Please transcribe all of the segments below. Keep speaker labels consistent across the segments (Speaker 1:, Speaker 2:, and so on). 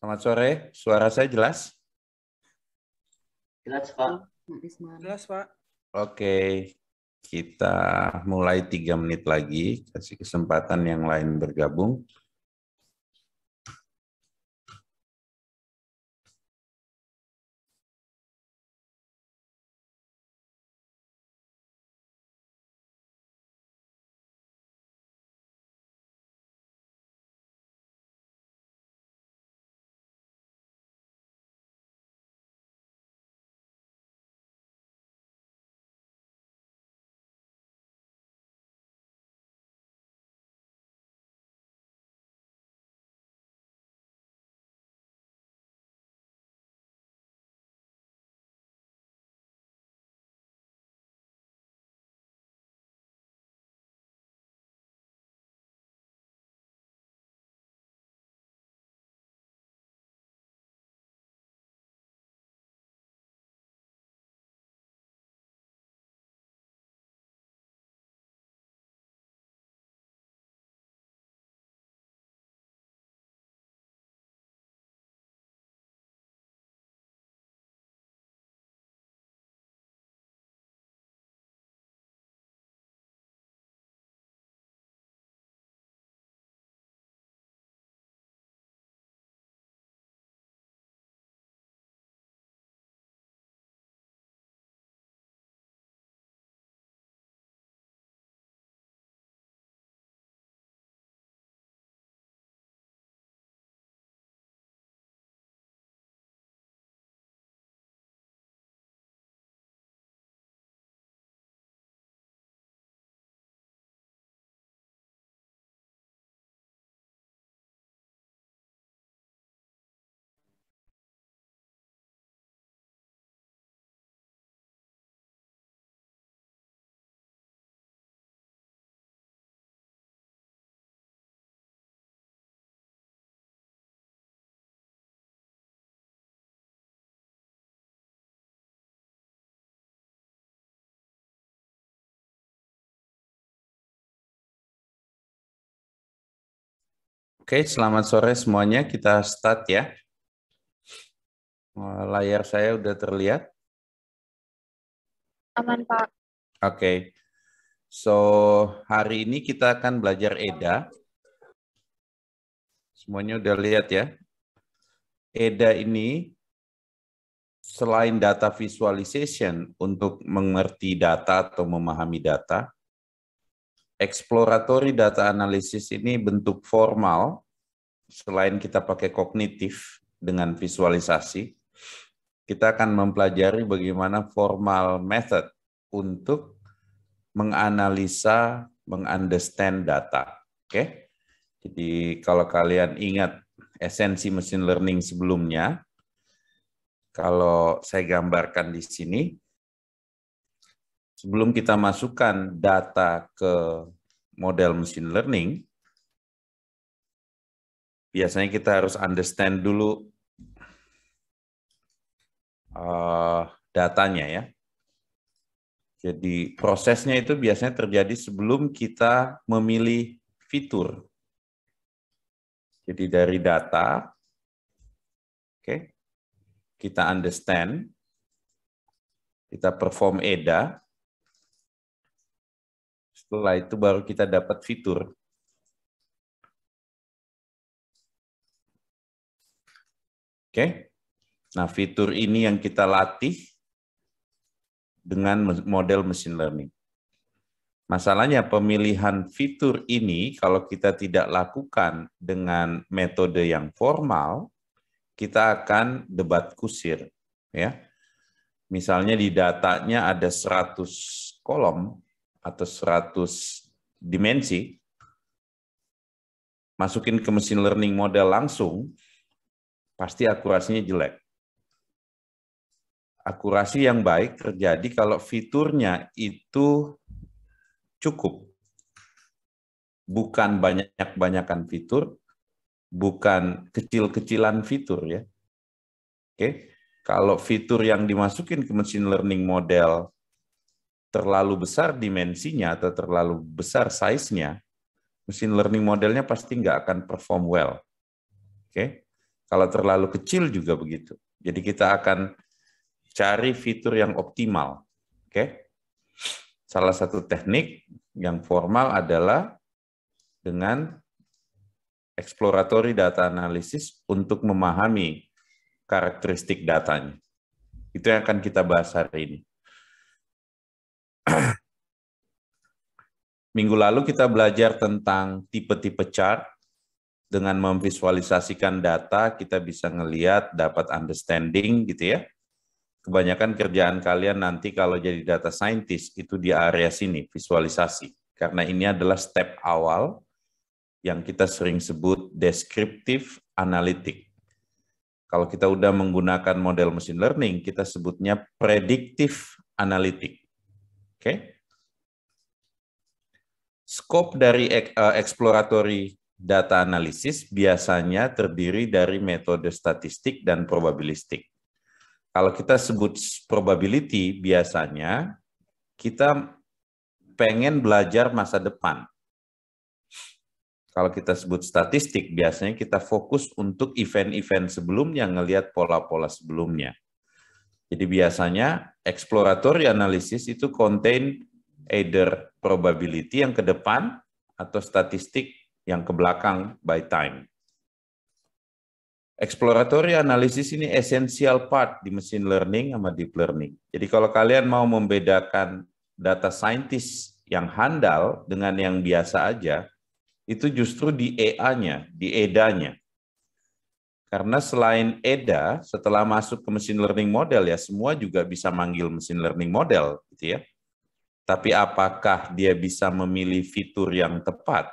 Speaker 1: Selamat sore, suara saya jelas?
Speaker 2: Jelas, Pak. Jelas, Pak.
Speaker 3: Oke,
Speaker 1: kita mulai tiga menit lagi. Kasih kesempatan yang lain bergabung.
Speaker 3: Oke, selamat sore semuanya. Kita start ya. Eh, layar saya udah terlihat. Aman, Pak. Oke. Okay. So,
Speaker 1: hari ini kita akan belajar EDA. Semuanya udah lihat ya. EDA ini selain data visualization untuk mengerti data atau memahami data, exploratory data analysis ini bentuk formal selain kita pakai kognitif dengan visualisasi kita akan mempelajari bagaimana formal method untuk menganalisa, mengunderstand data. Oke. Okay? Jadi kalau kalian ingat esensi machine learning sebelumnya, kalau saya gambarkan di sini, sebelum kita masukkan data ke
Speaker 3: model machine learning, biasanya kita harus
Speaker 1: understand dulu uh, datanya ya. Jadi prosesnya itu biasanya terjadi sebelum kita memilih fitur. Jadi dari data, oke, okay, kita understand,
Speaker 3: kita perform EDA, setelah itu baru kita dapat fitur.
Speaker 1: Oke. Nah, fitur ini yang kita latih dengan model machine learning. Masalahnya pemilihan fitur ini kalau kita tidak lakukan dengan metode yang formal, kita akan debat kusir, ya. Misalnya di datanya ada 100 kolom, atau 100 dimensi, masukin ke mesin learning model langsung, pasti akurasinya jelek. Akurasi yang baik terjadi kalau fiturnya itu cukup. Bukan banyak-banyakan fitur, bukan kecil-kecilan fitur ya. Oke, kalau fitur yang dimasukin ke mesin learning model terlalu besar dimensinya atau terlalu besar size-nya, mesin learning modelnya pasti nggak akan perform well. Oke, okay? kalau terlalu kecil juga begitu. Jadi kita akan cari fitur yang optimal. Oke, okay? salah satu teknik yang formal adalah dengan exploratory data analysis untuk memahami karakteristik datanya. Itu yang akan kita bahas hari ini. Minggu lalu kita belajar tentang tipe-tipe chart. Dengan memvisualisasikan data, kita bisa melihat dapat understanding gitu ya. Kebanyakan kerjaan kalian nanti kalau jadi data scientist itu di area sini, visualisasi. Karena ini adalah step awal yang kita sering sebut descriptive analytic. Kalau kita udah menggunakan model machine learning, kita sebutnya predictive analytic. Oke? Okay? Skop dari eksploratori eh, exploratory data analisis biasanya terdiri dari metode statistik dan probabilistik. Kalau kita sebut probability, biasanya kita pengen belajar masa depan. Kalau kita sebut statistik, biasanya kita fokus untuk event-event sebelumnya, ngelihat pola-pola sebelumnya. Jadi biasanya exploratory analysis itu contain either probability yang ke depan atau statistik yang ke belakang by time. Exploratory analysis ini essential part di machine learning sama deep learning. Jadi kalau kalian mau membedakan data scientist yang handal dengan yang biasa aja, itu justru di EA-nya, di EDA-nya. Karena selain EDA, setelah masuk ke machine learning model ya, semua juga bisa manggil machine learning model, gitu ya. Tapi apakah dia bisa memilih fitur yang tepat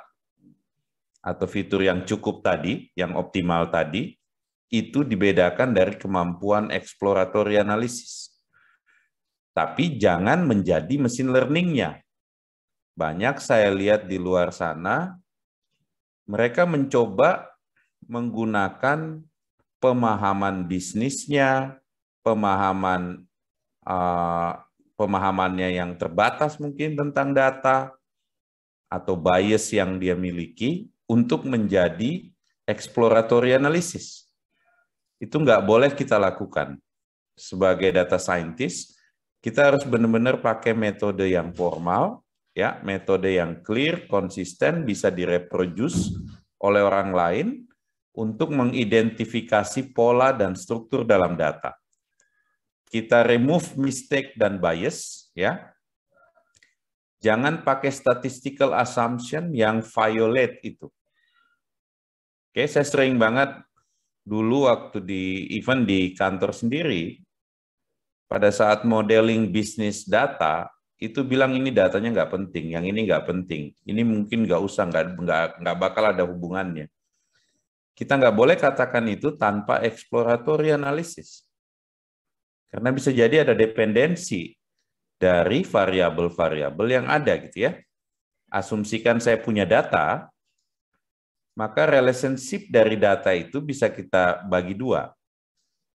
Speaker 1: atau fitur yang cukup tadi, yang optimal tadi, itu dibedakan dari kemampuan exploratory analisis. Tapi jangan menjadi mesin learningnya. Banyak saya lihat di luar sana, mereka mencoba menggunakan pemahaman bisnisnya, pemahaman uh, pemahamannya yang terbatas mungkin tentang data atau bias yang dia miliki untuk menjadi exploratory analysis. Itu nggak boleh kita lakukan. Sebagai data scientist, kita harus benar-benar pakai metode yang formal, ya, metode yang clear, konsisten, bisa direproduce oleh orang lain untuk mengidentifikasi pola dan struktur dalam data. Kita remove mistake dan bias ya. Jangan pakai statistical assumption yang violate itu. Oke, saya sering banget dulu waktu di event di kantor sendiri, pada saat modeling bisnis data, itu bilang ini datanya nggak penting, yang ini nggak penting, ini mungkin nggak usah, nggak, nggak, nggak bakal ada hubungannya. Kita nggak boleh katakan itu tanpa exploratory analysis. Karena bisa jadi ada dependensi dari variabel-variabel yang ada gitu ya. Asumsikan saya punya data, maka relationship dari data itu bisa kita bagi dua.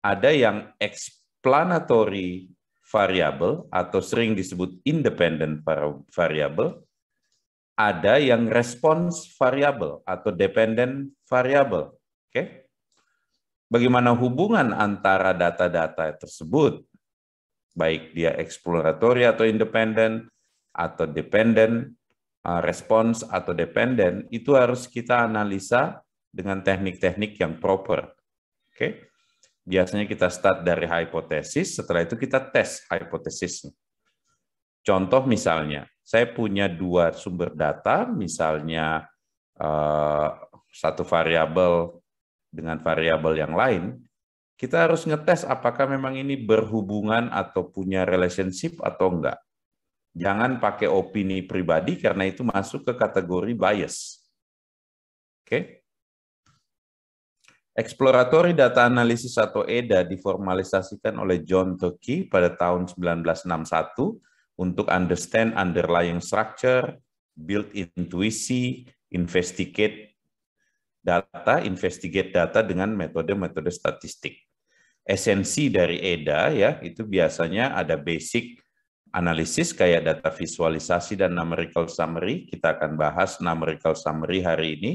Speaker 1: Ada yang explanatory variable atau sering disebut independent variable, ada yang response variable atau dependent variable. Oke. Okay? bagaimana hubungan antara data-data tersebut, baik dia eksploratory atau independen, atau uh, respons atau dependent itu harus kita analisa dengan teknik-teknik yang proper. Oke? Okay? Biasanya kita start dari hipotesis, setelah itu kita tes hipotesisnya. Contoh misalnya, saya punya dua sumber data, misalnya uh, satu variabel dengan variabel yang lain, kita harus ngetes apakah memang ini berhubungan atau punya relationship atau enggak. Jangan pakai opini pribadi karena itu masuk ke kategori bias. Oke? Okay? Exploratory Data Analysis atau EDA diformalisasikan oleh John Turkey pada tahun 1961 untuk understand underlying structure, build intuisi, investigate data, investigate data dengan metode-metode statistik. Esensi dari EDA ya, itu biasanya ada basic analisis kayak data visualisasi dan numerical summary. Kita akan bahas numerical summary hari ini.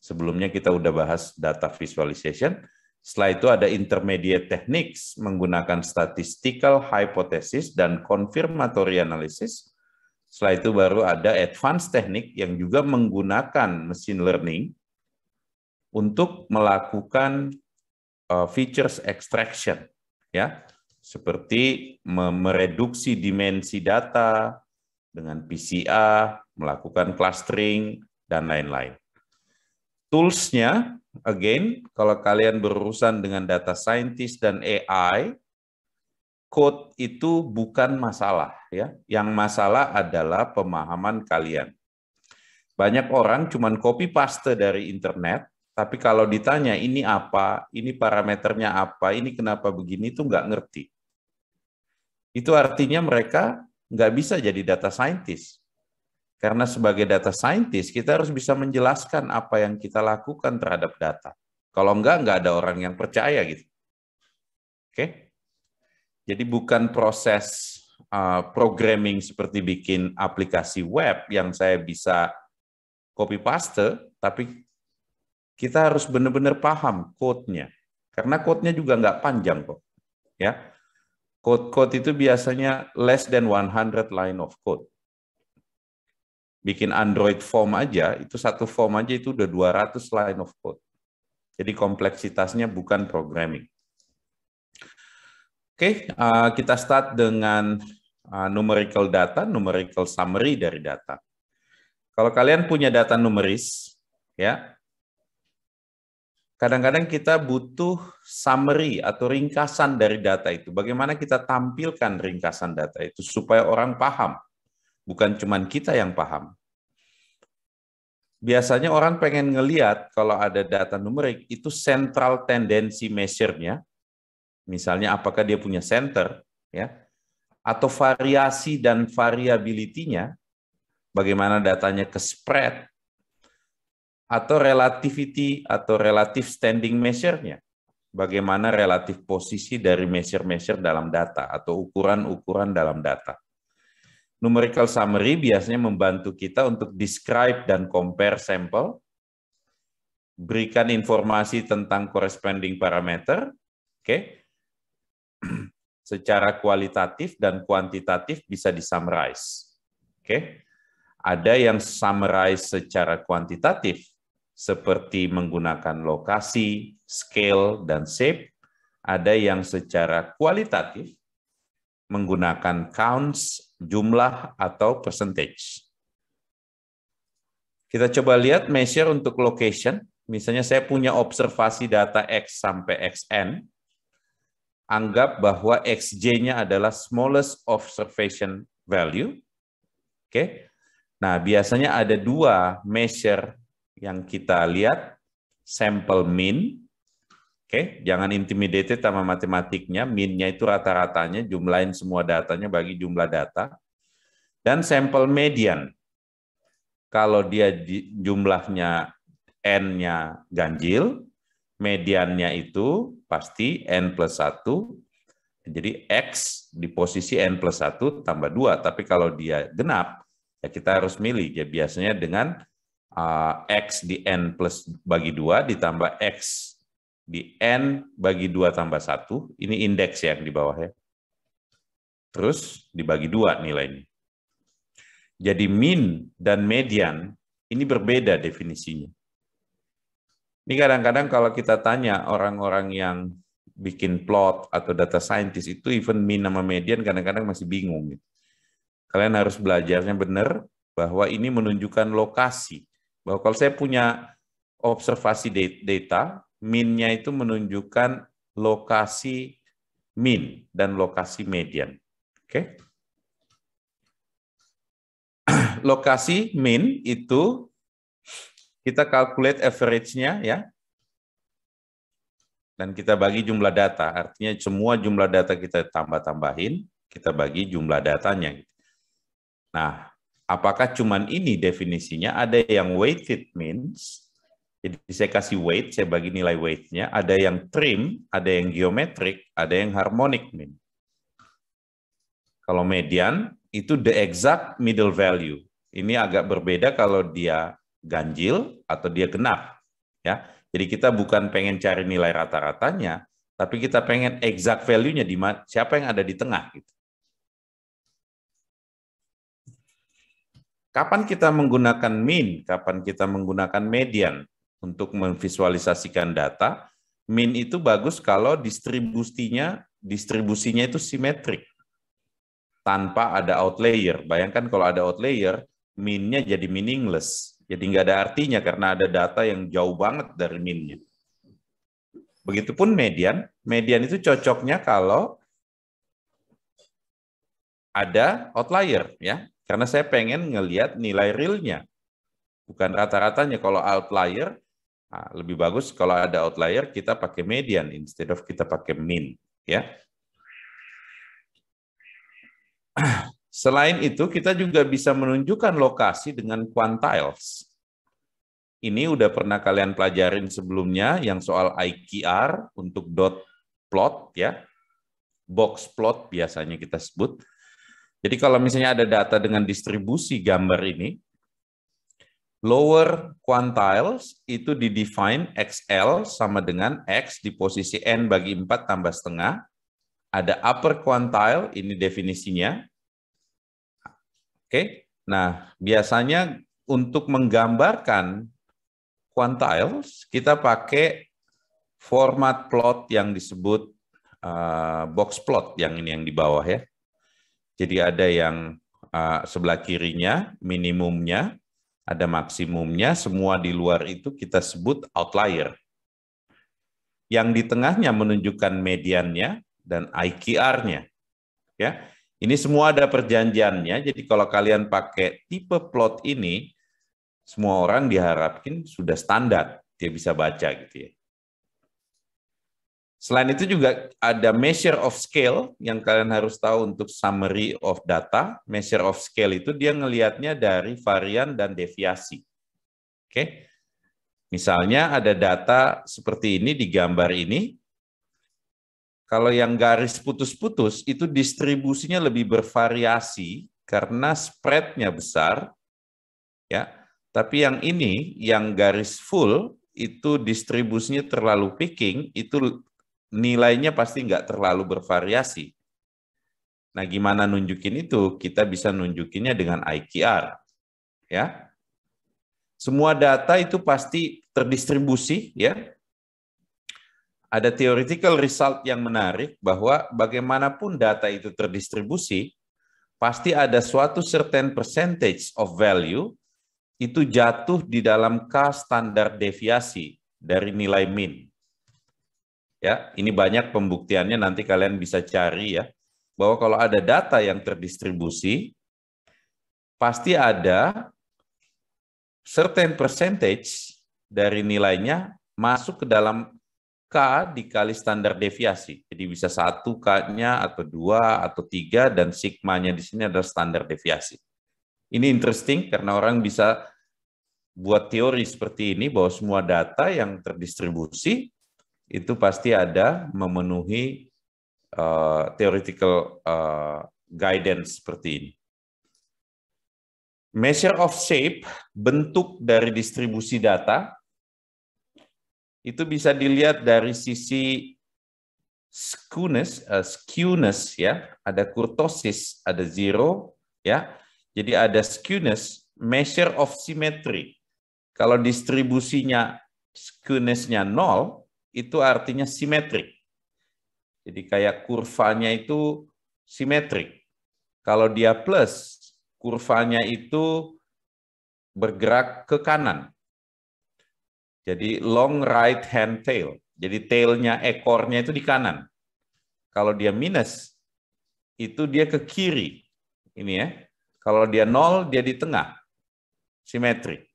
Speaker 1: Sebelumnya kita udah bahas data visualization. Setelah itu ada intermediate techniques menggunakan statistical hypothesis dan confirmatory analysis. Setelah itu baru ada advanced technique yang juga menggunakan machine learning untuk melakukan eh, features extraction ya seperti mereduksi dimensi data dengan PCA, melakukan clustering dan lain-lain. Toolsnya, again, kalau kalian berurusan dengan data scientist dan AI, code itu bukan masalah ya. Yang masalah adalah pemahaman kalian. Banyak orang cuman copy paste dari internet, tapi kalau ditanya ini apa, ini parameternya apa, ini kenapa begini, itu nggak ngerti. Itu artinya mereka nggak bisa jadi data scientist. Karena sebagai data scientist, kita harus bisa menjelaskan apa yang kita lakukan terhadap data. Kalau nggak nggak ada orang yang percaya gitu. Oke? Jadi bukan proses uh, programming seperti bikin aplikasi web yang saya bisa copy paste, tapi kita harus benar-benar paham code-nya. Karena code-nya juga nggak panjang kok. Ya. Code-code itu biasanya less than 100 line of code. Bikin Android form aja, itu satu form aja itu udah 200 line of code. Jadi kompleksitasnya bukan programming. Oke, okay, uh, eh, kita start dengan uh, numerical data, numerical summary dari data. Kalau kalian punya data numeris, ya, kadang-kadang kita butuh summary atau ringkasan dari data itu. Bagaimana kita tampilkan ringkasan data itu supaya orang paham. Bukan cuma kita yang paham. Biasanya orang pengen ngeliat kalau ada data numerik itu central tendency measure-nya. Misalnya apakah dia punya center ya atau variasi dan variability-nya bagaimana datanya ke spread atau relativity atau relative standing measure-nya. Bagaimana relatif posisi dari measure-measure dalam data atau ukuran-ukuran dalam data. Numerical summary biasanya membantu kita untuk describe dan compare sampel, berikan informasi tentang corresponding parameter, oke? Okay? Secara kualitatif dan kuantitatif bisa disummarize. Oke. Okay? Ada yang summarize secara kuantitatif, seperti menggunakan lokasi, scale, dan shape. Ada yang secara kualitatif menggunakan counts, jumlah, atau percentage. Kita coba lihat measure untuk location. Misalnya saya punya observasi data X sampai XN. Anggap bahwa XJ-nya adalah smallest observation value. Oke. Nah, biasanya ada dua measure yang kita lihat sampel min. Oke, okay? jangan intimidated sama matematiknya. Minnya itu rata-ratanya, jumlahin semua datanya bagi jumlah data. Dan sampel median. Kalau dia jumlahnya n-nya ganjil, mediannya itu pasti n plus satu. Jadi x di posisi n plus satu tambah dua. Tapi kalau dia genap, ya kita harus milih. Ya biasanya dengan Eh, X di N plus bagi 2 ditambah X di N bagi 2 tambah 1. Ini indeks ya yang di bawah ya. Terus dibagi dua nilainya. Jadi min dan median ini berbeda definisinya. Ini kadang-kadang kalau kita tanya orang-orang yang bikin plot atau data scientist itu even min sama median kadang-kadang masih bingung. Gitu. Kalian harus belajarnya benar bahwa ini menunjukkan lokasi bahwa kalau saya punya observasi data, minnya itu menunjukkan lokasi min dan lokasi median. Oke. Okay? Lokasi min itu kita calculate average-nya ya. Dan kita bagi jumlah data, artinya semua jumlah data kita tambah-tambahin, kita bagi jumlah datanya. Nah, Apakah cuman ini definisinya? Ada yang weighted means, jadi saya kasih weight, saya bagi nilai weightnya. Ada yang trim, ada yang geometric, ada yang harmonic mean. Kalau median, itu the exact middle value. Ini agak berbeda kalau dia ganjil atau dia genap. ya. Jadi kita bukan pengen cari nilai rata-ratanya, tapi kita pengen exact value-nya di siapa yang ada di tengah. Gitu. Kapan kita menggunakan mean, kapan kita menggunakan median untuk memvisualisasikan data, mean itu bagus kalau distribusinya distribusinya itu simetrik tanpa ada outlier. Bayangkan kalau ada outlier, mean-nya jadi meaningless. Jadi nggak ada artinya karena ada data yang jauh banget dari mean-nya. Begitupun median. Median itu cocoknya kalau ada outlier ya. Karena saya pengen ngelihat nilai realnya. Bukan rata-ratanya. Kalau outlier, nah, lebih bagus kalau ada outlier, kita pakai median instead of kita pakai mean. ya. Selain itu, kita juga bisa menunjukkan lokasi dengan quantiles. Ini udah pernah kalian pelajarin sebelumnya yang soal IQR untuk dot plot ya. Box plot biasanya kita sebut. Jadi kalau misalnya ada data dengan distribusi gambar ini, lower quantiles itu didefine XL sama dengan X di posisi N bagi 4 tambah setengah. Ada upper quantile, ini definisinya. Oke, nah biasanya untuk menggambarkan quantiles, kita pakai format plot yang disebut uh, box plot yang ini yang di bawah ya. Jadi ada yang uh, sebelah kirinya minimumnya, ada maksimumnya, semua di luar itu kita sebut outlier. Yang di tengahnya menunjukkan mediannya dan IQR-nya. Ya. Ini semua ada perjanjiannya. Jadi kalau kalian pakai tipe plot ini, semua orang diharapkan sudah standar dia bisa baca gitu ya. Selain itu juga ada measure of scale yang kalian harus tahu untuk summary of data. Measure of scale itu dia ngelihatnya dari varian dan deviasi. Oke. Misalnya ada data seperti ini di gambar ini. Kalau yang garis putus-putus itu distribusinya lebih bervariasi karena spreadnya besar. Ya. Tapi yang ini yang garis full itu distribusinya terlalu picking, itu nilainya pasti nggak terlalu bervariasi. Nah, gimana nunjukin itu? Kita bisa nunjukinnya dengan IQR. Ya. Semua data itu pasti terdistribusi ya. Ada theoretical result yang menarik bahwa bagaimanapun data itu terdistribusi, pasti ada suatu certain percentage of value itu jatuh di dalam K standar deviasi dari nilai min ya ini banyak pembuktiannya nanti kalian bisa cari ya bahwa kalau ada data yang terdistribusi pasti ada certain percentage dari nilainya masuk ke dalam K dikali standar deviasi. Jadi bisa satu K-nya atau dua atau tiga dan sigma-nya di sini adalah standar deviasi. Ini interesting karena orang bisa buat teori seperti ini bahwa semua data yang terdistribusi itu pasti ada memenuhi uh, theoretical uh, guidance seperti ini. Measure of shape, bentuk dari distribusi data, itu bisa dilihat dari sisi skewness, uh, skewness ya, ada kurtosis, ada zero ya. Jadi ada skewness, measure of symmetry. Kalau distribusinya skewnessnya nol, itu artinya simetrik. Jadi kayak kurvanya itu simetrik. Kalau dia plus, kurvanya itu bergerak ke kanan. Jadi long right hand tail. Jadi tailnya, ekornya itu di kanan. Kalau dia minus, itu dia ke kiri. Ini ya. Kalau dia nol, dia di tengah. Simetrik.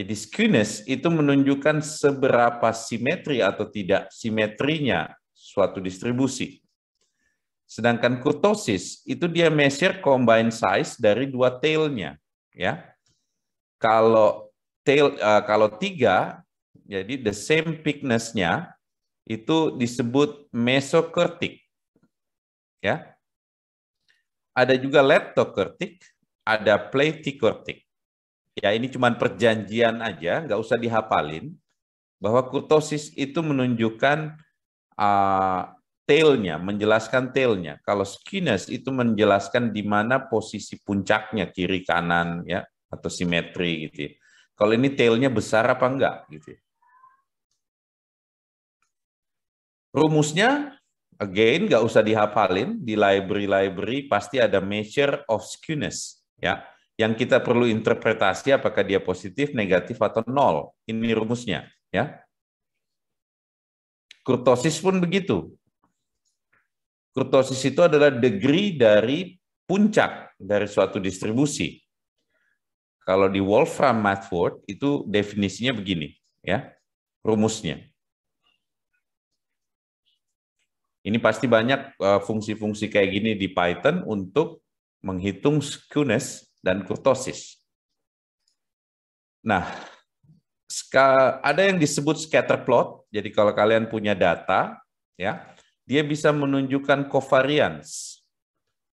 Speaker 1: Jadi skewness itu menunjukkan seberapa simetri atau tidak simetrinya suatu distribusi. Sedangkan kurtosis itu dia measure combined size dari dua tailnya, ya. Kalau tail uh, kalau tiga, jadi the same thicknessnya itu disebut mesokurtik, ya. Ada juga leptokurtik, ada platykurtik ya ini cuma perjanjian aja, nggak usah dihafalin, bahwa kurtosis itu menunjukkan uh, tailnya, menjelaskan tailnya. Kalau skinness itu menjelaskan di mana posisi puncaknya, kiri kanan ya atau simetri gitu. Ya. Kalau ini tailnya besar apa enggak gitu. Ya. Rumusnya again nggak usah dihafalin di library-library pasti ada measure of skewness ya yang kita perlu interpretasi apakah dia positif, negatif atau nol. Ini rumusnya, ya. Kurtosis pun begitu. Kurtosis itu adalah degree dari puncak dari suatu distribusi. Kalau di Wolfram Mathford itu definisinya begini, ya. Rumusnya. Ini pasti banyak eh, fungsi-fungsi kayak gini di Python untuk menghitung skewness dan kurtosis. Nah, ada yang disebut scatter plot. Jadi kalau kalian punya data, ya, dia bisa menunjukkan covariance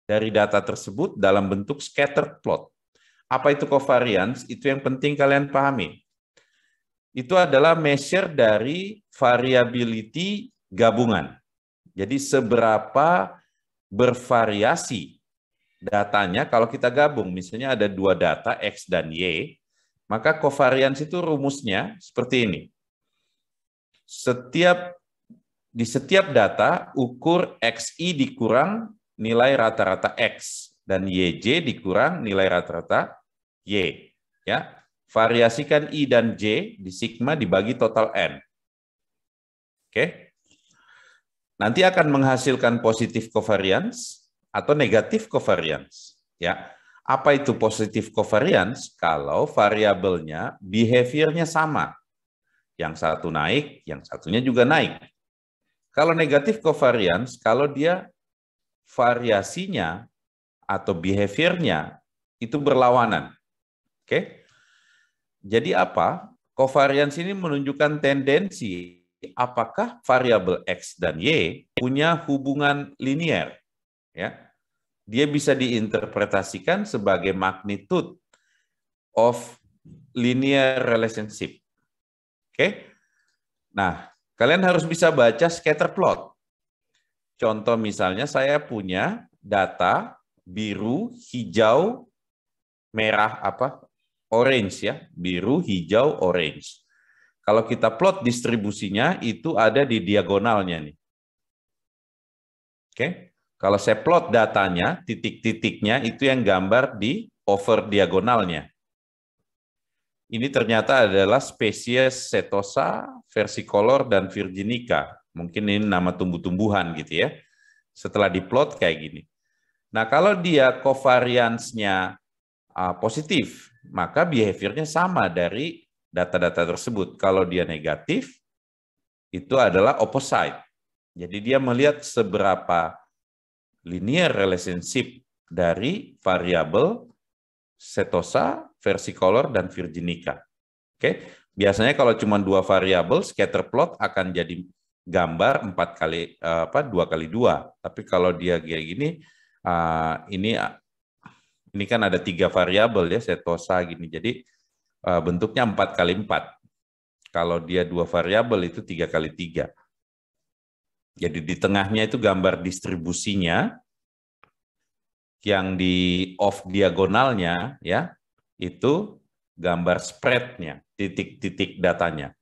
Speaker 1: dari data tersebut dalam bentuk scatter plot. Apa itu covariance? Itu yang penting kalian pahami. Itu adalah measure dari variability gabungan. Jadi seberapa bervariasi datanya kalau kita gabung, misalnya ada dua data X dan Y, maka kovarians itu rumusnya seperti ini. Setiap di setiap data ukur XI dikurang nilai rata-rata X dan YJ dikurang nilai rata-rata Y. Ya, variasikan I dan J di sigma dibagi total N. Oke. Nanti akan menghasilkan positif covariance atau negatif covariance. Ya, apa itu positif covariance? Kalau variabelnya behaviornya sama, yang satu naik, yang satunya juga naik. Kalau negatif covariance, kalau dia variasinya atau behaviornya itu berlawanan. Oke? Jadi apa? Covariance ini menunjukkan tendensi apakah variabel X dan Y punya hubungan linier ya dia bisa diinterpretasikan sebagai magnitude of linear relationship. Oke. Okay? Nah, kalian harus bisa baca scatter plot. Contoh misalnya saya punya data biru, hijau, merah apa? orange ya, biru, hijau, orange. Kalau kita plot distribusinya itu ada di diagonalnya nih. Oke. Okay? Kalau saya plot datanya, titik-titiknya itu yang gambar di over diagonalnya. Ini ternyata adalah spesies setosa, versicolor, dan virginica. Mungkin ini nama tumbuh-tumbuhan gitu ya. Setelah diplot kayak gini. Nah kalau dia covariansnya uh, positif, maka behaviornya sama dari data-data tersebut. Kalau dia negatif, itu adalah opposite. Jadi dia melihat seberapa linear relationship dari variabel setosa, versicolor, dan virginica. Oke, okay? biasanya kalau cuma dua variabel scatter plot akan jadi gambar empat kali eh, apa dua kali dua. Tapi kalau dia kayak gini, eh, ini ini kan ada tiga variabel ya setosa gini. Jadi eh, bentuknya empat kali empat. Kalau dia dua variabel itu tiga kali tiga. Jadi di tengahnya itu gambar distribusinya yang di off diagonalnya ya itu gambar spreadnya, titik-titik datanya.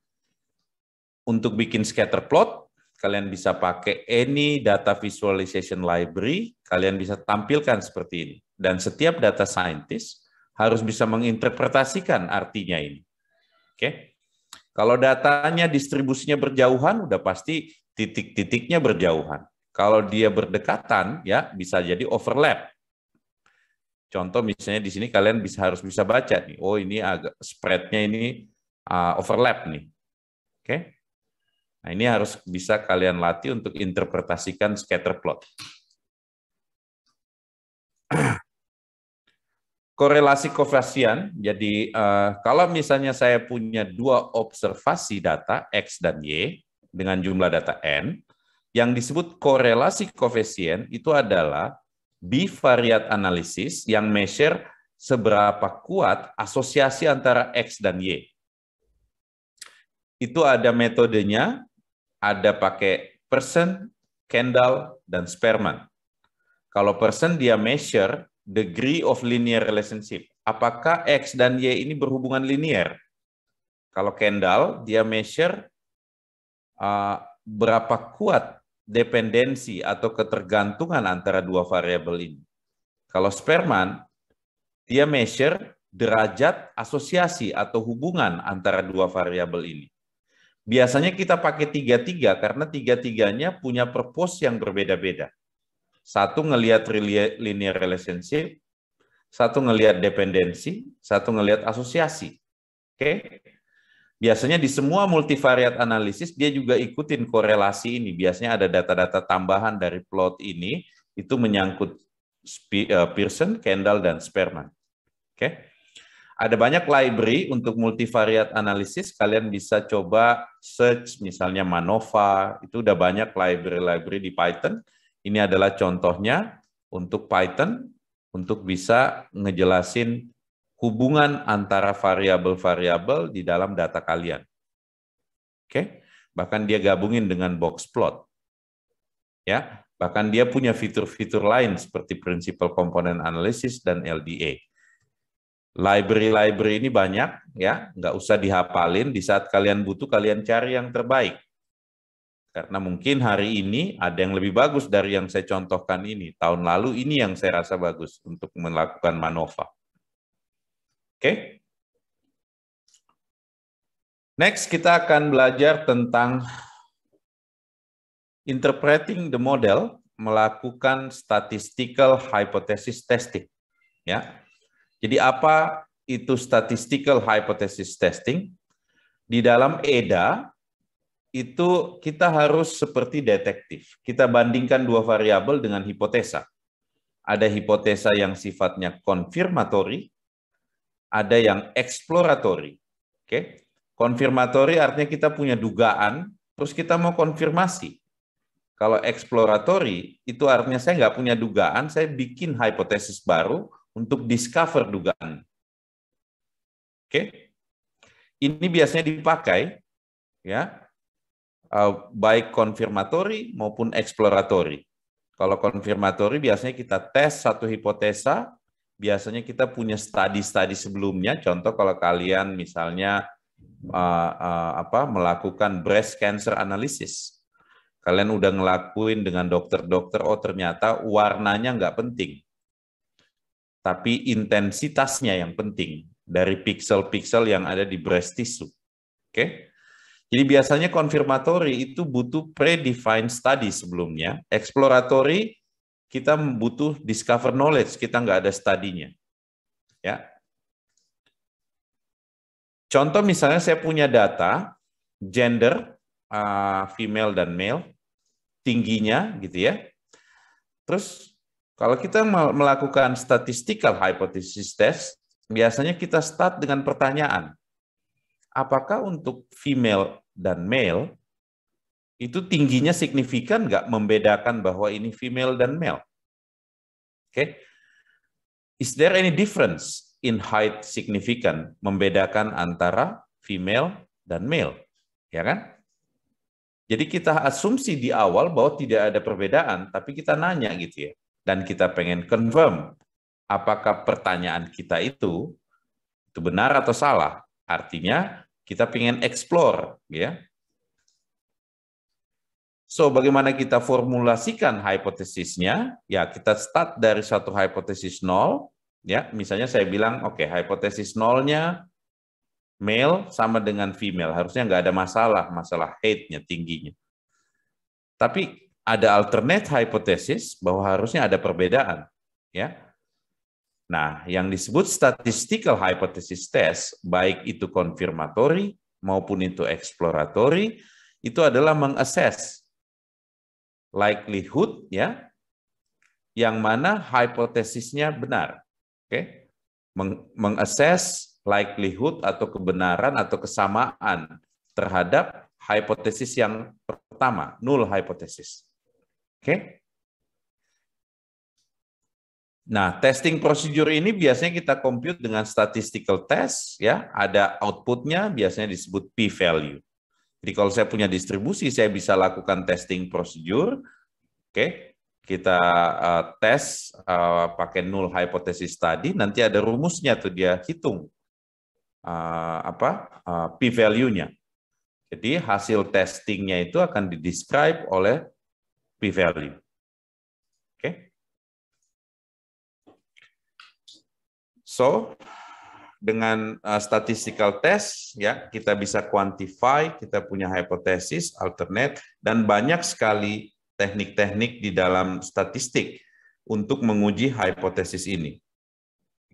Speaker 1: Untuk bikin scatter plot, kalian bisa pakai any data visualization library, kalian bisa tampilkan seperti ini. Dan setiap data scientist harus bisa menginterpretasikan artinya ini. Oke. Okay? Kalau datanya distribusinya berjauhan, udah pasti titik-titiknya berjauhan. Kalau dia berdekatan, ya bisa jadi overlap. Contoh misalnya di sini kalian bisa harus bisa baca nih. Oh ini agak spreadnya ini uh, overlap nih. Oke? Okay? Nah ini harus bisa kalian latih untuk interpretasikan scatter plot. Korelasi kofrasian, jadi uh, kalau misalnya saya punya dua observasi data X dan Y, dengan jumlah data n yang disebut korelasi koefisien itu adalah bivariat analisis yang measure seberapa kuat asosiasi antara x dan y. Itu ada metodenya, ada pakai person, Kendall, dan Sperman. Kalau person dia measure degree of linear relationship. Apakah X dan Y ini berhubungan linear? Kalau Kendall, dia measure uh, berapa kuat dependensi atau ketergantungan antara dua variabel ini. Kalau Sperman, dia measure derajat asosiasi atau hubungan antara dua variabel ini. Biasanya kita pakai tiga-tiga karena tiga-tiganya punya purpose yang berbeda-beda. Satu ngelihat linear relationship, satu ngelihat dependensi, satu ngelihat asosiasi. Oke? Okay? biasanya di semua multivariat analisis dia juga ikutin korelasi ini. Biasanya ada data-data tambahan dari plot ini itu menyangkut eh, Pearson, Kendall, dan Sperman. Oke. Okay? Ada banyak library untuk multivariat analisis. Kalian bisa coba search misalnya Manova. Itu udah banyak library-library di Python. Ini adalah contohnya untuk Python untuk bisa ngejelasin hubungan antara variabel-variabel di dalam data kalian. Oke? Bahkan dia gabungin dengan box plot. Ya, bahkan dia punya fitur-fitur lain seperti principal component analysis dan LDA. Library-library ini banyak ya, nggak usah dihafalin. Di saat kalian butuh, kalian cari yang terbaik. Karena mungkin hari ini ada yang lebih bagus dari yang saya contohkan ini. Tahun lalu ini yang saya rasa bagus untuk melakukan manova. Oke? Okay? Next, kita akan belajar tentang interpreting the model, melakukan statistical hypothesis testing. Ya, Jadi apa itu statistical hypothesis testing? Di dalam EDA, itu kita harus seperti detektif. Kita bandingkan dua variabel dengan hipotesa. Ada hipotesa yang sifatnya confirmatory ada yang eksploratory. Oke. Okay? Konfirmatori artinya kita punya dugaan, terus kita mau konfirmasi. Kalau eksploratory itu artinya saya nggak punya dugaan, saya bikin hipotesis baru untuk discover dugaan. Oke. Okay? Ini biasanya dipakai ya uh, baik konfirmatori maupun eksploratory. Kalau konfirmatori biasanya kita tes satu hipotesa biasanya kita punya studi-studi sebelumnya. Contoh kalau kalian misalnya uh, uh, apa melakukan breast cancer analysis, kalian udah ngelakuin dengan dokter-dokter, oh ternyata warnanya nggak penting, tapi intensitasnya yang penting dari pixel-pixel yang ada di breast tissue. Oke? Okay? Jadi biasanya konfirmatori itu butuh predefined study sebelumnya. Exploratory kita butuh discover knowledge, kita nggak ada studinya. Ya. Contoh misalnya saya punya data gender uh, female dan male tingginya gitu ya. Terus kalau kita melakukan statistical hypothesis test, biasanya kita start dengan pertanyaan. Apakah untuk female dan male itu tingginya signifikan nggak membedakan bahwa ini female dan male? Oke, okay. is there any difference in height signifikan membedakan antara female dan male? Ya kan? Jadi kita asumsi di awal bahwa tidak ada perbedaan, tapi kita nanya gitu ya. Dan kita pengen confirm apakah pertanyaan kita itu itu benar atau salah. Artinya kita pengen explore ya So, bagaimana kita formulasikan hipotesisnya? Ya, kita start dari satu hipotesis nol. Ya, misalnya saya bilang, oke, okay, hipotesis nolnya male sama dengan female. Harusnya nggak ada masalah, masalah hate-nya, tingginya. Tapi ada alternate hipotesis bahwa harusnya ada perbedaan. Ya, Nah, yang disebut statistical hypothesis test, baik itu konfirmatori maupun itu eksploratory, itu adalah mengassess likelihood ya yang mana hipotesisnya benar. Oke. Okay? Mengakses likelihood atau kebenaran atau kesamaan terhadap hipotesis yang pertama, null hipotesis, Oke. Okay? Nah, testing prosedur ini biasanya kita compute dengan statistical test, ya. Ada outputnya, biasanya disebut p-value. Jadi kalau saya punya distribusi, saya bisa lakukan testing prosedur. Oke, okay. kita uh, tes uh, pakai null hypothesis tadi. Nanti ada rumusnya tuh dia hitung uh, apa uh, p-value-nya. Jadi hasil testingnya itu akan didescribe oleh p-value. Oke. Okay. So, dengan uh, statistical test ya kita bisa quantify, kita punya hipotesis, alternate dan banyak sekali teknik-teknik di dalam statistik untuk menguji hipotesis ini.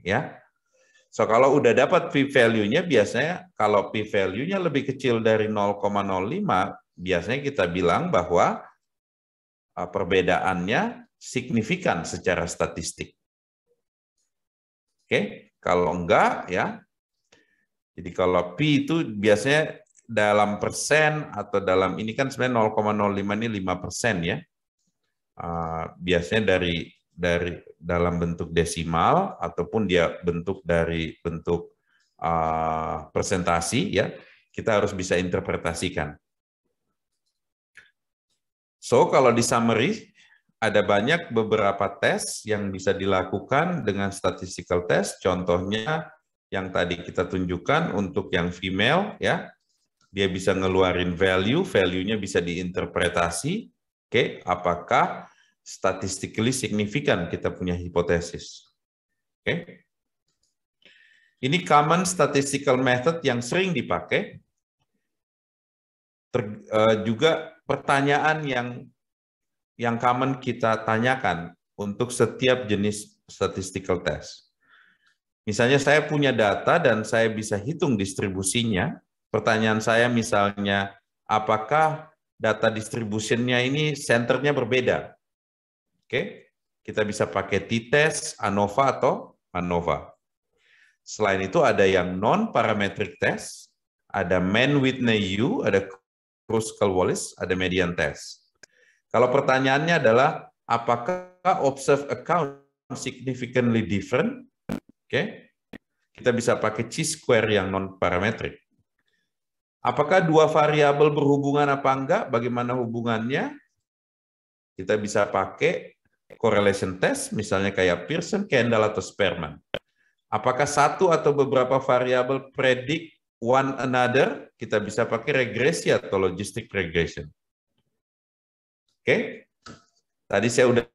Speaker 1: Ya. So kalau udah dapat p value-nya biasanya kalau p value-nya lebih kecil dari 0,05 biasanya kita bilang bahwa uh, perbedaannya signifikan secara statistik. Oke. Okay? Kalau enggak, ya. Jadi kalau pi itu biasanya dalam persen atau dalam ini kan sebenarnya 0,05 ini 5 persen ya. Uh, biasanya dari dari dalam bentuk desimal ataupun dia bentuk dari bentuk uh, ah, presentasi ya kita harus bisa interpretasikan. So kalau di summary ada banyak beberapa tes yang bisa dilakukan dengan statistical test. Contohnya yang tadi kita tunjukkan untuk yang female ya. Dia bisa ngeluarin value, value-nya bisa diinterpretasi. Oke, okay. apakah statistically signifikan kita punya hipotesis? Oke. Okay. Ini common statistical method yang sering dipakai. Ter, uh, juga pertanyaan yang yang common kita tanyakan untuk setiap jenis statistical test. Misalnya saya punya data dan saya bisa hitung distribusinya. Pertanyaan saya misalnya, apakah data distribusinya ini senternya berbeda? Oke, kita bisa pakai t-test, ANOVA atau ANOVA. Selain itu ada yang non-parametric test, ada Man-Whitney-U, ada Kruskal-Wallis, ada median test. Kalau pertanyaannya adalah apakah observe account significantly different? Oke. Okay. Kita bisa pakai chi square yang non parametric. Apakah dua variabel berhubungan apa enggak? Bagaimana hubungannya? Kita bisa pakai correlation test, misalnya kayak Pearson, Kendall, atau Spearman. Apakah satu atau beberapa variabel predik one another? Kita bisa pakai regresi atau logistic regression. Oke. Tadi saya udah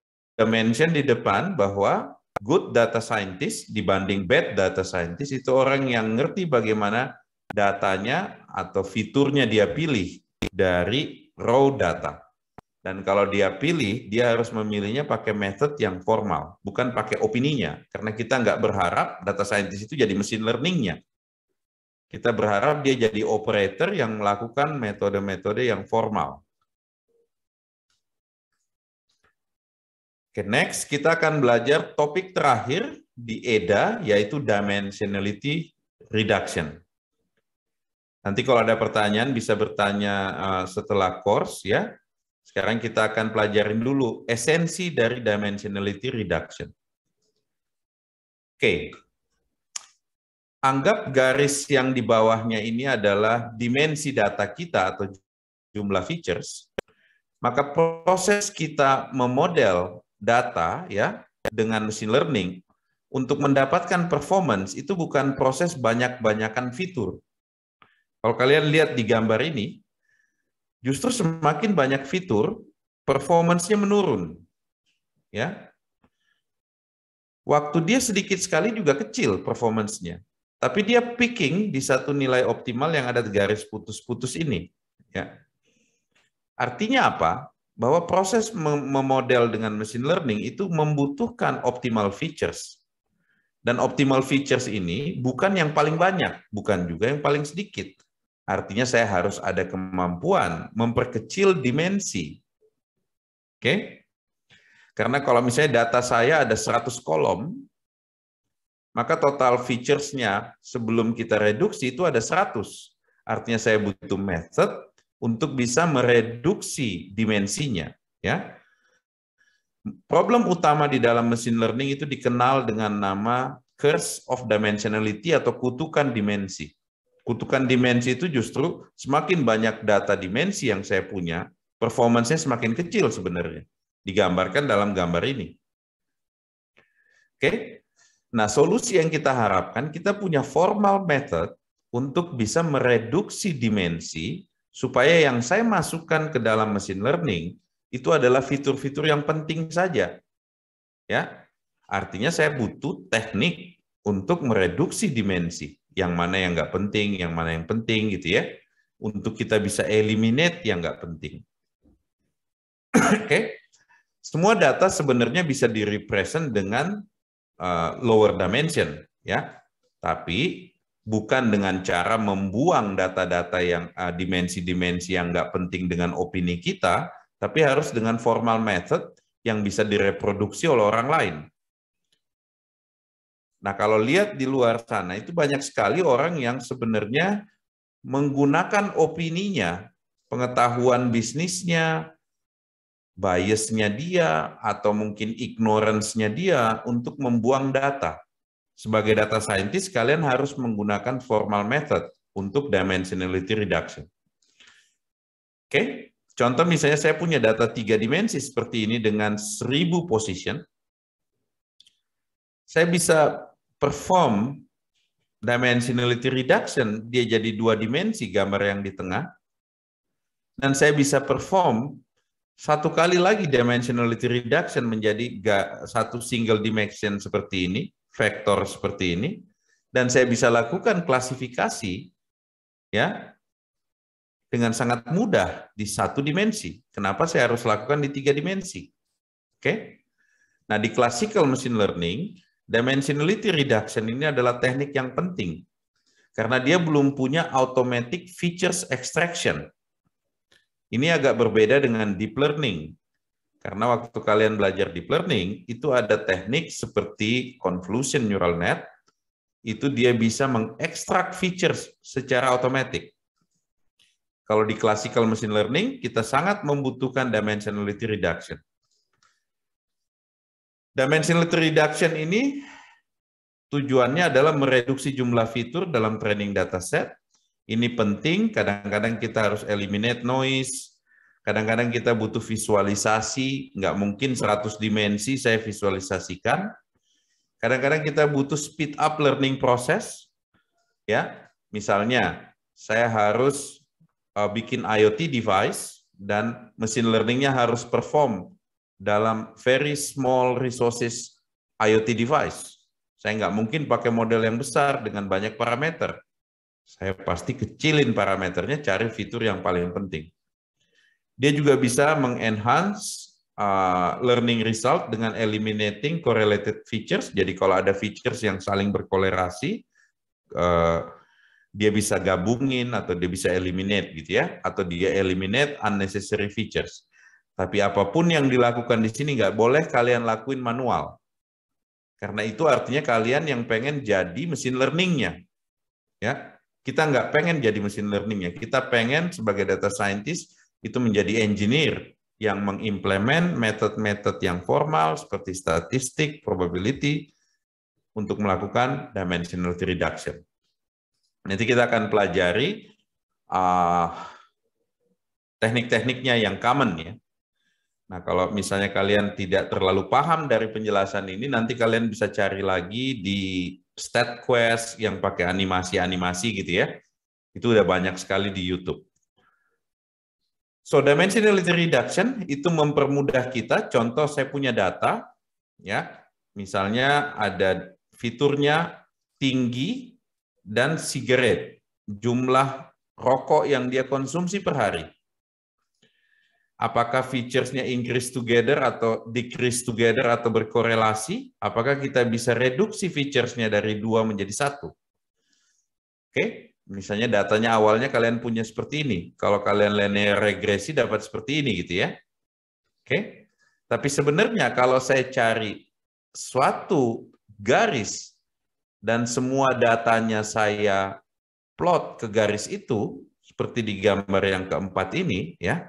Speaker 1: mention di depan bahwa good data scientist dibanding bad data scientist itu orang yang ngerti bagaimana datanya atau fiturnya dia pilih dari raw data. Dan kalau dia pilih, dia harus memilihnya pakai method yang formal, bukan pakai opininya. Karena kita nggak berharap data scientist itu jadi mesin learningnya. Kita berharap dia jadi operator yang melakukan metode-metode yang formal. Oke, next kita akan belajar topik terakhir di EDA, yaitu dimensionality reduction. Nanti kalau ada pertanyaan bisa bertanya eh, setelah course ya. Sekarang kita akan pelajarin dulu esensi dari dimensionality reduction. Oke, anggap garis yang di bawahnya ini adalah dimensi data kita atau jumlah features, maka proses kita memodel data ya dengan machine learning untuk mendapatkan performance itu bukan proses banyak-banyakan fitur. Kalau kalian lihat di gambar ini, justru semakin banyak fitur, performance-nya menurun. Ya. Waktu dia sedikit sekali juga kecil performance-nya. Tapi dia picking di satu nilai optimal yang ada garis putus-putus ini. Ya. Artinya apa? bahwa proses memodel dengan machine learning itu membutuhkan optimal features. Dan optimal features ini bukan yang paling banyak, bukan juga yang paling sedikit. Artinya saya harus ada kemampuan memperkecil dimensi. Oke? Okay? Karena kalau misalnya data saya ada 100 kolom, maka total features-nya sebelum kita reduksi itu ada 100. Artinya saya butuh method untuk bisa mereduksi dimensinya ya problem utama di dalam machine learning itu dikenal dengan nama curse of dimensionality atau kutukan dimensi kutukan dimensi itu justru semakin banyak data dimensi yang saya punya performancenya semakin kecil sebenarnya digambarkan dalam gambar ini oke nah solusi yang kita harapkan kita punya formal method untuk bisa mereduksi dimensi supaya yang saya masukkan ke dalam mesin learning itu adalah fitur-fitur yang penting saja. Ya. Artinya saya butuh teknik untuk mereduksi dimensi, yang mana yang nggak penting, yang mana yang penting gitu ya. Untuk kita bisa eliminate yang nggak penting. Oke. Okay. Semua data sebenarnya bisa direpresent dengan uh, lower dimension ya. Tapi bukan dengan cara membuang data-data yang ah, dimensi-dimensi yang nggak penting dengan opini kita, tapi harus dengan formal method yang bisa direproduksi oleh orang lain. Nah, kalau lihat di luar sana itu banyak sekali orang yang sebenarnya menggunakan opininya, pengetahuan bisnisnya, biasnya dia atau mungkin ignorance-nya dia untuk membuang data sebagai data scientist kalian harus menggunakan formal method untuk dimensionality reduction. Oke, okay? contoh misalnya saya punya data tiga dimensi seperti ini dengan 1000 position. Saya bisa perform dimensionality reduction, dia jadi dua dimensi gambar yang di tengah. Dan saya bisa perform satu kali lagi dimensionality reduction menjadi satu single dimension seperti ini vektor seperti ini dan saya bisa lakukan klasifikasi ya dengan sangat mudah di satu dimensi. Kenapa saya harus lakukan di tiga dimensi? Oke. Nah, di classical machine learning, dimensionality reduction ini adalah teknik yang penting karena dia belum punya automatic features extraction. Ini agak berbeda dengan deep learning. Karena waktu kalian belajar deep learning, itu ada teknik seperti convolution neural net, itu dia bisa mengekstrak features secara otomatis. Kalau di classical machine learning, kita sangat membutuhkan dimensionality reduction. Dimensionality reduction ini tujuannya adalah mereduksi jumlah fitur dalam training dataset. Ini penting, kadang-kadang kita harus eliminate noise, Kadang-kadang kita butuh visualisasi, nggak mungkin 100 dimensi saya visualisasikan. Kadang-kadang kita butuh speed up learning process, Ya, misalnya saya harus uh, bikin IoT device dan mesin learningnya harus perform dalam very small resources IoT device. Saya nggak mungkin pakai model yang besar dengan banyak parameter. Saya pasti kecilin parameternya, cari fitur yang paling penting. Dia juga bisa mengenhance uh, learning result dengan eliminating correlated features. Jadi kalau ada features yang saling berkolerasi, uh, dia bisa gabungin atau dia bisa eliminate gitu ya, atau dia eliminate unnecessary features. Tapi apapun yang dilakukan di sini nggak boleh kalian lakuin manual. Karena itu artinya kalian yang pengen jadi mesin learningnya. Ya, kita nggak pengen jadi mesin learningnya. Kita pengen sebagai data scientist itu menjadi engineer yang mengimplement metode-metode yang formal seperti statistik, probability, untuk melakukan dimensionality reduction. Nanti kita akan pelajari uh, teknik-tekniknya yang common ya. Nah, kalau misalnya kalian tidak terlalu paham dari penjelasan ini, nanti kalian bisa cari lagi di StatQuest yang pakai animasi-animasi gitu ya. Itu udah banyak sekali di YouTube. So dimensionality reduction itu mempermudah kita. Contoh saya punya data, ya misalnya ada fiturnya tinggi dan cigarette, jumlah rokok yang dia konsumsi per hari. Apakah featuresnya increase together atau decrease together atau berkorelasi? Apakah kita bisa reduksi featuresnya dari dua menjadi satu? Oke, okay? misalnya datanya awalnya kalian punya seperti ini. Kalau kalian linear regresi dapat seperti ini gitu ya. Oke. Tapi sebenarnya kalau saya cari suatu garis dan semua datanya saya plot ke garis itu seperti di gambar yang keempat ini ya.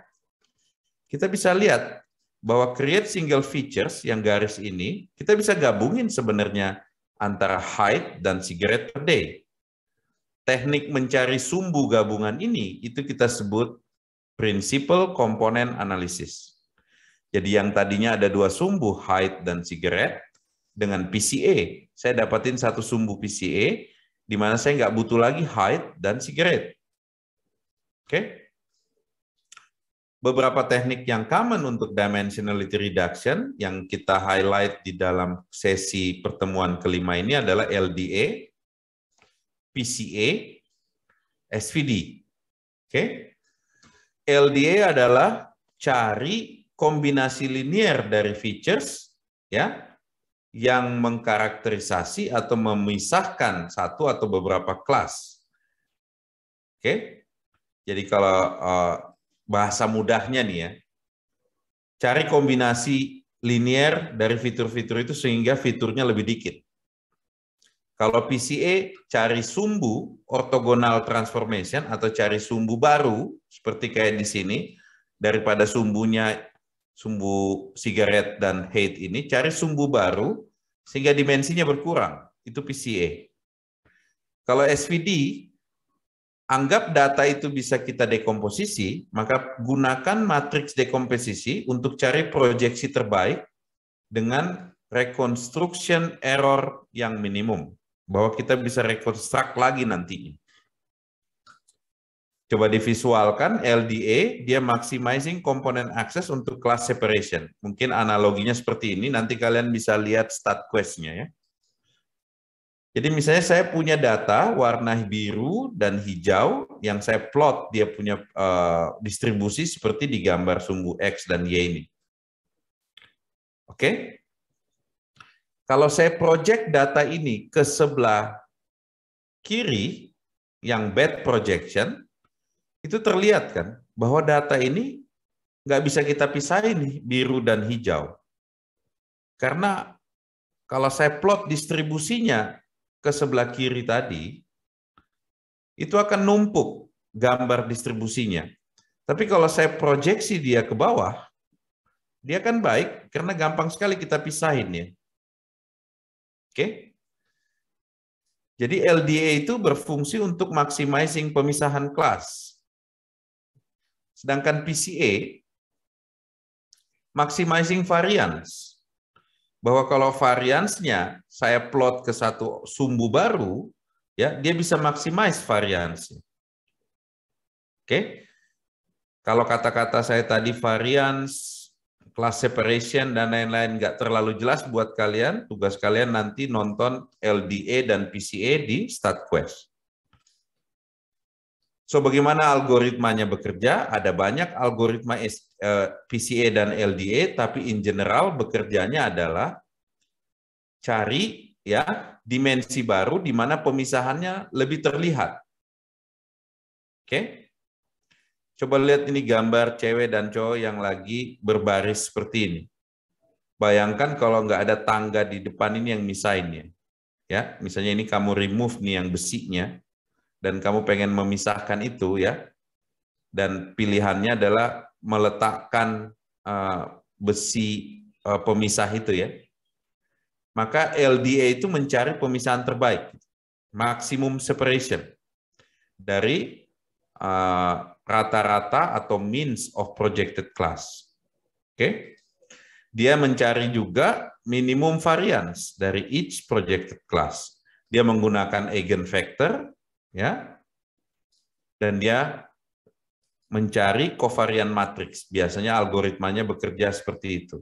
Speaker 1: Kita bisa lihat bahwa create single features yang garis ini kita bisa gabungin sebenarnya antara height dan cigarette per day teknik mencari sumbu gabungan ini itu kita sebut prinsipal component analysis. Jadi yang tadinya ada dua sumbu, height dan cigarette, dengan PCA, saya dapatin satu sumbu PCA, di mana saya nggak butuh lagi height dan cigarette. Oke? Okay? beberapa teknik yang common untuk dimensionality reduction yang kita highlight di dalam sesi pertemuan kelima ini adalah LDA, PCA, SVD. Oke. Okay? LDA adalah cari kombinasi linier dari features ya yang mengkarakterisasi atau memisahkan satu atau beberapa kelas. Oke. Okay? Jadi kalau uh, bahasa mudahnya nih ya, cari kombinasi linier dari fitur-fitur itu sehingga fiturnya lebih dikit. Kalau PCA cari sumbu ortogonal transformation atau cari sumbu baru seperti kayak di sini daripada sumbunya sumbu sigaret dan hate ini cari sumbu baru sehingga dimensinya berkurang. Itu PCA. Kalau SVD anggap data itu bisa kita dekomposisi, maka gunakan matriks dekomposisi untuk cari proyeksi terbaik dengan reconstruction error yang minimum bahwa kita bisa rekonstruk lagi nantinya. Coba divisualkan LDA, dia maximizing component access untuk class separation. Mungkin analoginya seperti ini, nanti kalian bisa lihat stat questnya ya. Jadi misalnya saya punya data warna biru dan hijau yang saya plot dia punya uh, distribusi seperti di gambar sumbu X dan Y ini. Oke, okay? Kalau saya project data ini ke sebelah kiri, yang bad projection, itu terlihat kan bahwa data ini nggak bisa kita pisahin nih, biru dan hijau. Karena kalau saya plot distribusinya ke sebelah kiri tadi, itu akan numpuk gambar distribusinya. Tapi kalau saya proyeksi dia ke bawah, dia kan baik karena gampang sekali kita pisahin ya. Oke? Jadi LDA itu berfungsi untuk maximizing pemisahan kelas. Sedangkan PCA maximizing variance. Bahwa kalau variansnya saya plot ke satu sumbu baru, ya dia bisa maximize variance. Oke? Kalau kata-kata saya tadi variance class separation dan lain-lain nggak terlalu jelas buat kalian, tugas kalian nanti nonton LDA dan PCA di StatQuest. So, bagaimana algoritmanya bekerja? Ada banyak algoritma eh, PCA dan LDA, tapi in general bekerjanya adalah cari ya dimensi baru di mana pemisahannya lebih terlihat. Oke, okay? Coba lihat ini gambar cewek dan cowok yang lagi berbaris seperti ini. Bayangkan kalau nggak ada tangga di depan ini yang misainnya. ya. misalnya ini kamu remove nih yang besinya dan kamu pengen memisahkan itu ya. Dan pilihannya adalah meletakkan uh, besi uh, pemisah itu ya. Maka LDA itu mencari pemisahan terbaik, maximum separation dari uh, rata-rata atau means of projected class. Oke. Okay? Dia mencari juga minimum variance dari each projected class. Dia menggunakan eigenvector ya. Dan dia mencari covarian matrix. Biasanya algoritmanya bekerja seperti itu.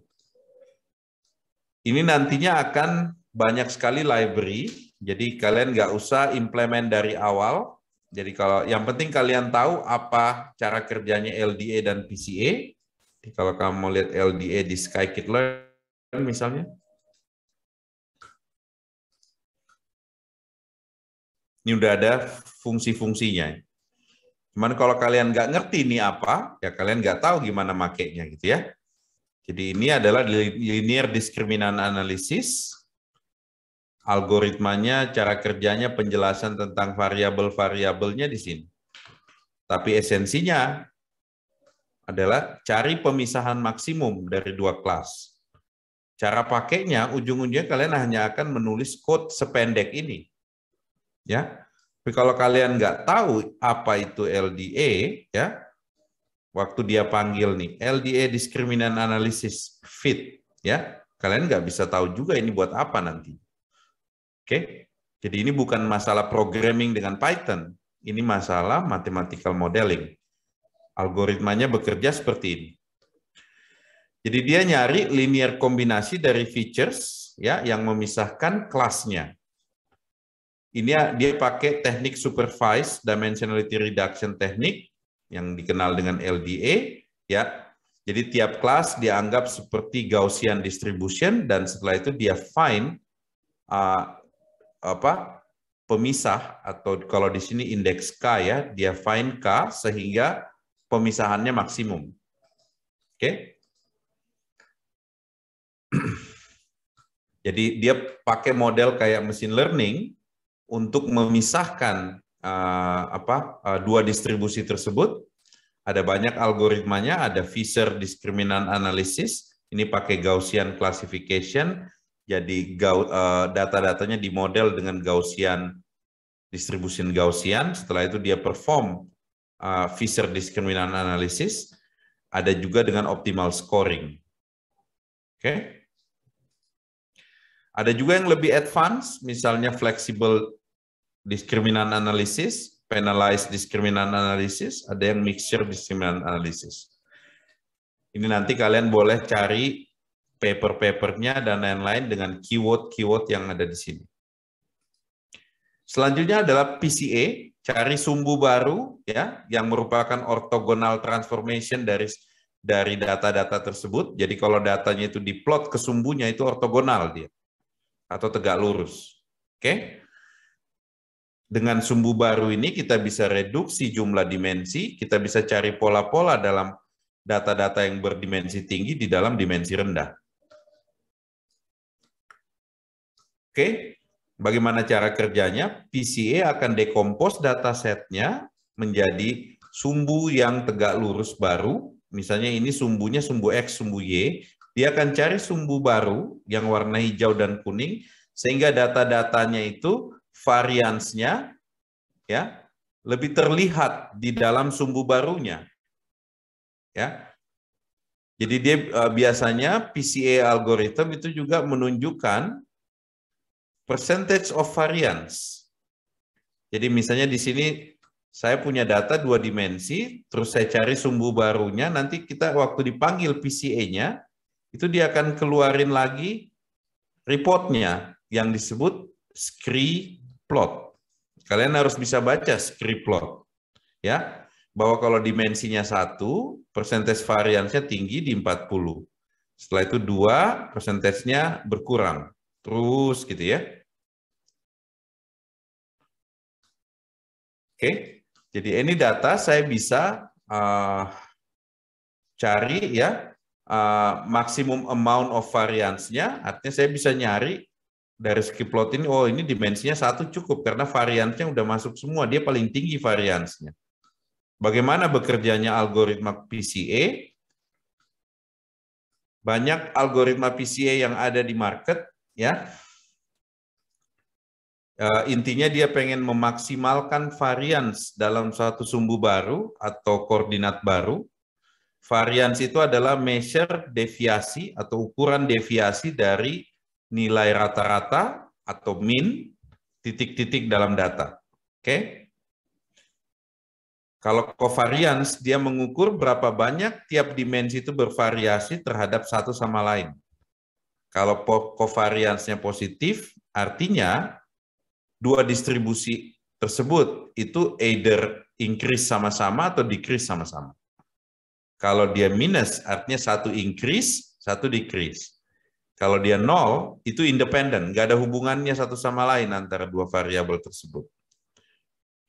Speaker 1: Ini nantinya akan banyak sekali library, jadi kalian nggak usah implement dari awal, jadi kalau yang penting kalian tahu apa cara kerjanya LDA dan PCA. Jadi kalau kamu mau lihat LDA di Skykit Learn misalnya. Ini udah ada fungsi-fungsinya. Cuman kalau kalian nggak ngerti ini apa, ya kalian nggak tahu gimana makainya gitu ya. Jadi ini adalah linear discriminant analysis algoritmanya, cara kerjanya, penjelasan tentang variabel-variabelnya di sini. Tapi esensinya adalah cari pemisahan maksimum dari dua kelas. Cara pakainya ujung-ujungnya kalian hanya akan menulis code sependek ini. Ya. Tapi kalau kalian nggak tahu apa itu LDA, ya, waktu dia panggil nih LDA discriminant analysis fit, ya, kalian nggak bisa tahu juga ini buat apa nanti. Oke. Jadi ini bukan masalah programming dengan Python, ini masalah mathematical modeling. Algoritmanya bekerja seperti ini. Jadi dia nyari linear kombinasi dari features ya yang memisahkan kelasnya. Ini ya, dia pakai teknik supervised dimensionality reduction teknik yang dikenal dengan LDA ya. Jadi tiap kelas dianggap seperti Gaussian distribution dan setelah itu dia find uh, apa pemisah atau kalau di sini indeks K ya, dia find K sehingga pemisahannya maksimum. Oke? Okay? Jadi dia pakai model kayak mesin learning untuk memisahkan uh, apa uh, dua distribusi tersebut. Ada banyak algoritmanya, ada Fisher discriminant analysis, ini pakai Gaussian classification, jadi uh, data-datanya dimodel dengan Gaussian distribution Gaussian. Setelah itu dia perform uh, Fisher discriminant analysis. Ada juga dengan optimal scoring. Oke. Okay. Ada juga yang lebih advance, misalnya flexible discriminant analysis, penalized discriminant analysis, ada yang mixture discriminant analysis. Ini nanti kalian boleh cari paper-papernya dan lain-lain dengan keyword-keyword yang ada di sini. Selanjutnya adalah PCA, cari sumbu baru ya yang merupakan orthogonal transformation dari dari data-data tersebut. Jadi kalau datanya itu diplot ke sumbunya itu ortogonal dia atau tegak lurus. Oke. Dengan sumbu baru ini kita bisa reduksi jumlah dimensi, kita bisa cari pola-pola dalam data-data yang berdimensi tinggi di dalam dimensi rendah. Oke, bagaimana cara kerjanya? PCA akan dekompos data setnya menjadi sumbu yang tegak lurus baru. Misalnya ini sumbunya sumbu X, sumbu Y. Dia akan cari sumbu baru yang warna hijau dan kuning, sehingga data-datanya itu variansnya ya lebih terlihat di dalam sumbu barunya. Ya, jadi dia eh, biasanya PCA algoritma itu juga menunjukkan Percentage of variance. Jadi misalnya di sini saya punya data dua dimensi, terus saya cari sumbu barunya, nanti kita waktu dipanggil PCA-nya, itu dia akan keluarin lagi reportnya yang disebut scree plot. Kalian harus bisa baca scree plot. Ya, bahwa kalau dimensinya satu, persentase variansnya tinggi di 40. Setelah itu dua, persentasenya berkurang terus gitu ya.
Speaker 3: Oke, jadi ini data
Speaker 1: saya bisa uh, cari ya uh, maksimum amount of variance-nya, artinya saya bisa nyari dari plot ini, oh ini dimensinya satu cukup karena variance-nya udah masuk semua, dia paling tinggi variance-nya. Bagaimana bekerjanya algoritma PCA? Banyak algoritma PCA yang ada di market ya. Uh, intinya dia pengen memaksimalkan varians dalam satu sumbu baru atau koordinat baru. Varians itu adalah measure deviasi atau ukuran deviasi dari nilai rata-rata atau min titik-titik dalam data. Oke? Okay? Kalau covariance, dia mengukur berapa banyak tiap dimensi itu bervariasi terhadap satu sama lain. Kalau kovariansnya positif, artinya dua distribusi tersebut itu either increase sama-sama atau decrease sama-sama. Kalau dia minus, artinya satu increase, satu decrease. Kalau dia nol, itu independen, nggak ada hubungannya satu sama lain antara dua variabel tersebut.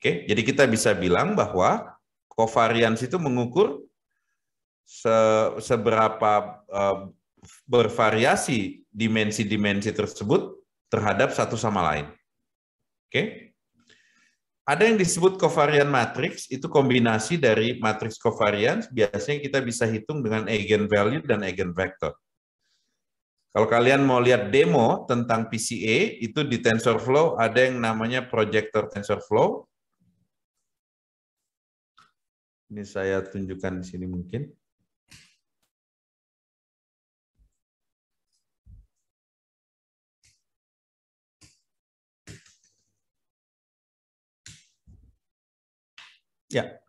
Speaker 1: Oke, jadi kita bisa bilang bahwa kovarians itu mengukur se seberapa uh, bervariasi dimensi-dimensi tersebut terhadap satu sama lain. Oke? Ada yang disebut covarian matrix, itu kombinasi dari matriks covarian, biasanya kita bisa hitung dengan eigenvalue dan eigenvector. Kalau kalian mau lihat demo tentang PCA, itu di TensorFlow ada yang namanya projector TensorFlow.
Speaker 3: Ini saya tunjukkan di sini mungkin.
Speaker 2: Ya.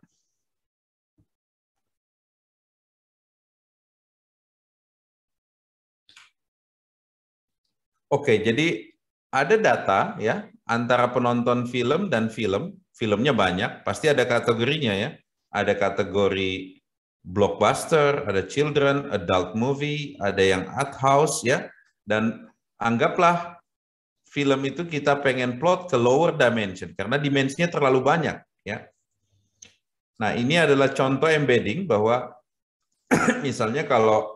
Speaker 1: Oke, jadi ada data ya antara penonton film dan film. Filmnya banyak, pasti ada kategorinya ya. Ada kategori blockbuster, ada children, adult movie, ada yang art house ya. Dan anggaplah film itu kita pengen plot ke lower dimension karena dimensinya terlalu banyak ya. Nah, ini adalah contoh embedding bahwa misalnya kalau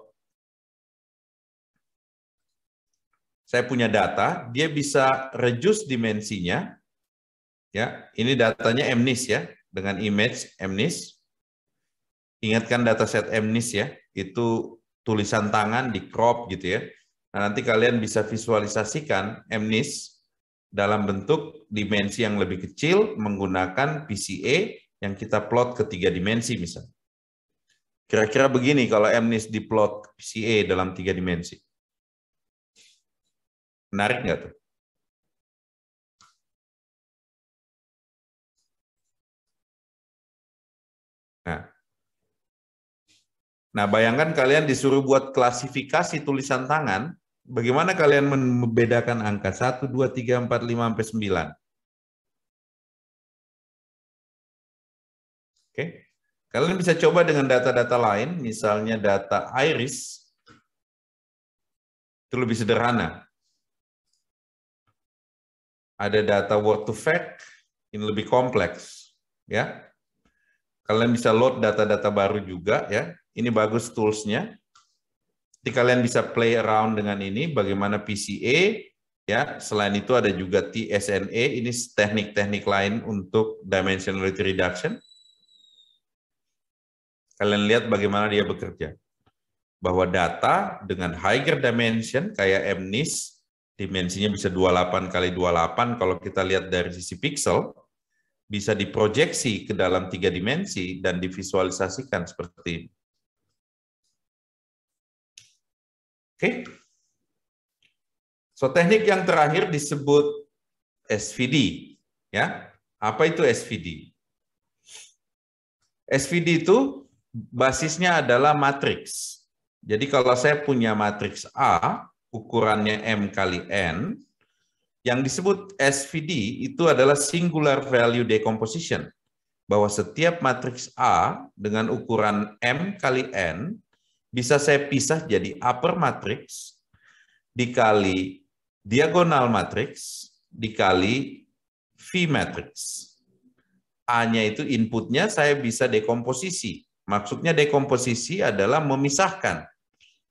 Speaker 1: saya punya data, dia bisa reduce dimensinya. Ya, ini datanya MNIST ya, dengan image MNIST. Ingatkan data set MNIST ya, itu tulisan tangan di crop gitu ya. Nah, nanti kalian bisa visualisasikan MNIST dalam bentuk dimensi yang lebih kecil menggunakan PCA yang kita plot ke tiga dimensi misalnya. Kira-kira begini kalau MNIST diplot PCA dalam tiga dimensi. Menarik nggak tuh? Nah. nah, bayangkan kalian disuruh buat klasifikasi tulisan tangan, bagaimana kalian membedakan angka 1, 2, 3, 4, 5,
Speaker 3: sampai 9? Kalian bisa coba dengan data-data lain, misalnya data iris, itu lebih sederhana.
Speaker 1: Ada data word to fact, ini lebih kompleks. ya. Kalian bisa load data-data baru juga. ya. Ini bagus toolsnya. Jadi kalian bisa play around dengan ini, bagaimana PCA, ya. Selain itu ada juga TSNA, ini teknik-teknik lain untuk dimensionality reduction Kalian lihat bagaimana dia bekerja. Bahwa data dengan higher dimension kayak MNIST, dimensinya bisa 28 kali 28 kalau kita lihat dari sisi pixel, bisa diprojeksi ke dalam tiga dimensi dan divisualisasikan seperti ini. Oke. Okay. So teknik yang terakhir disebut SVD, ya. Apa itu SVD? SVD itu basisnya adalah matriks. Jadi kalau saya punya matriks A, ukurannya M kali N, yang disebut SVD itu adalah singular value decomposition. Bahwa setiap matriks A dengan ukuran M kali N bisa saya pisah jadi upper matrix dikali diagonal matrix dikali V matrix. A-nya itu inputnya, saya bisa dekomposisi Maksudnya dekomposisi adalah memisahkan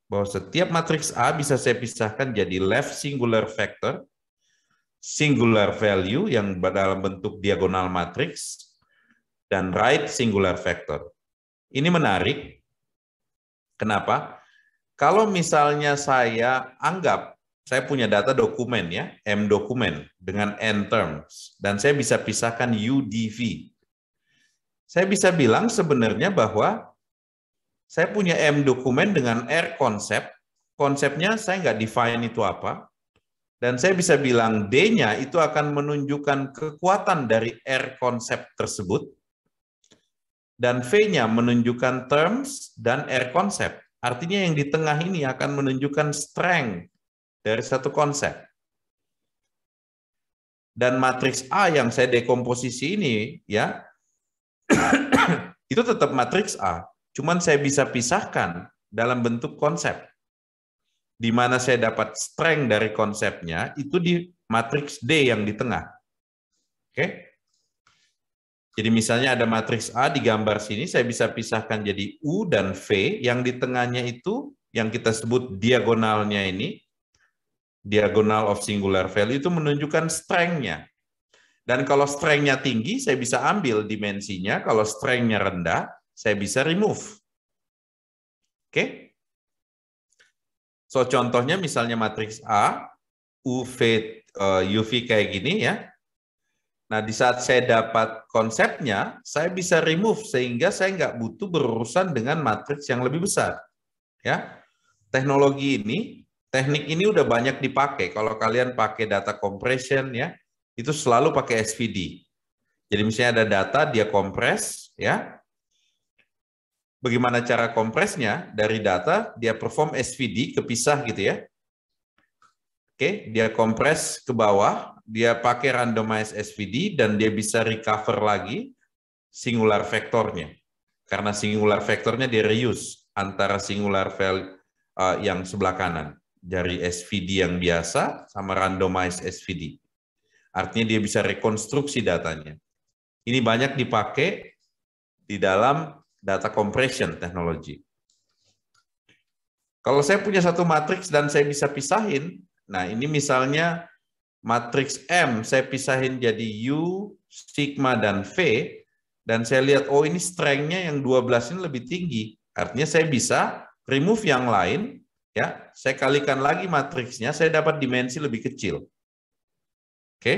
Speaker 1: bahwa setiap matriks A bisa saya pisahkan jadi left singular factor, singular value yang dalam bentuk diagonal matriks, dan right singular factor. Ini menarik. Kenapa? Kalau misalnya saya anggap saya punya data dokumen ya, M dokumen dengan N terms, dan saya bisa pisahkan UDV. Saya bisa bilang sebenarnya bahwa saya punya M dokumen dengan R konsep. Konsepnya saya nggak define itu apa. Dan saya bisa bilang D-nya itu akan menunjukkan kekuatan dari R konsep tersebut. Dan V-nya menunjukkan terms dan R konsep. Artinya yang di tengah ini akan menunjukkan strength dari satu konsep. Dan matriks A yang saya dekomposisi ini ya itu tetap matriks A, cuman saya bisa pisahkan dalam bentuk konsep. Di mana saya dapat strength dari konsepnya itu di matriks D yang di tengah. Oke? Jadi misalnya ada matriks A di gambar sini, saya bisa pisahkan jadi U dan V, yang di tengahnya itu, yang kita sebut diagonalnya ini, diagonal of singular value itu menunjukkan strength-nya. Dan kalau strength-nya tinggi, saya bisa ambil dimensinya. Kalau strength-nya rendah, saya bisa remove. Oke? Okay? So, contohnya misalnya matriks A, UV, eh, UV kayak gini ya. Nah, di saat saya dapat konsepnya, saya bisa remove sehingga saya nggak butuh berurusan dengan matriks yang lebih besar. Ya, Teknologi ini, teknik ini udah banyak dipakai. Kalau kalian pakai data compression ya, itu selalu pakai SVD. Jadi misalnya ada data dia kompres ya. Bagaimana cara kompresnya dari data dia perform SVD kepisah gitu ya. Oke, dia kompres ke bawah, dia pakai randomize SVD dan dia bisa recover lagi singular vektornya. Karena singular vektornya dia reuse antara singular value uh, yang sebelah kanan dari SVD yang biasa sama randomized SVD. Artinya dia bisa rekonstruksi datanya. Ini banyak dipakai di dalam data compression technology. Kalau saya punya satu matriks dan saya bisa pisahin, nah ini misalnya matriks M, saya pisahin jadi U, sigma, dan V, dan saya lihat, oh ini strength-nya yang 12 ini lebih tinggi. Artinya saya bisa remove yang lain, ya saya kalikan lagi matriksnya, saya dapat dimensi lebih kecil okay?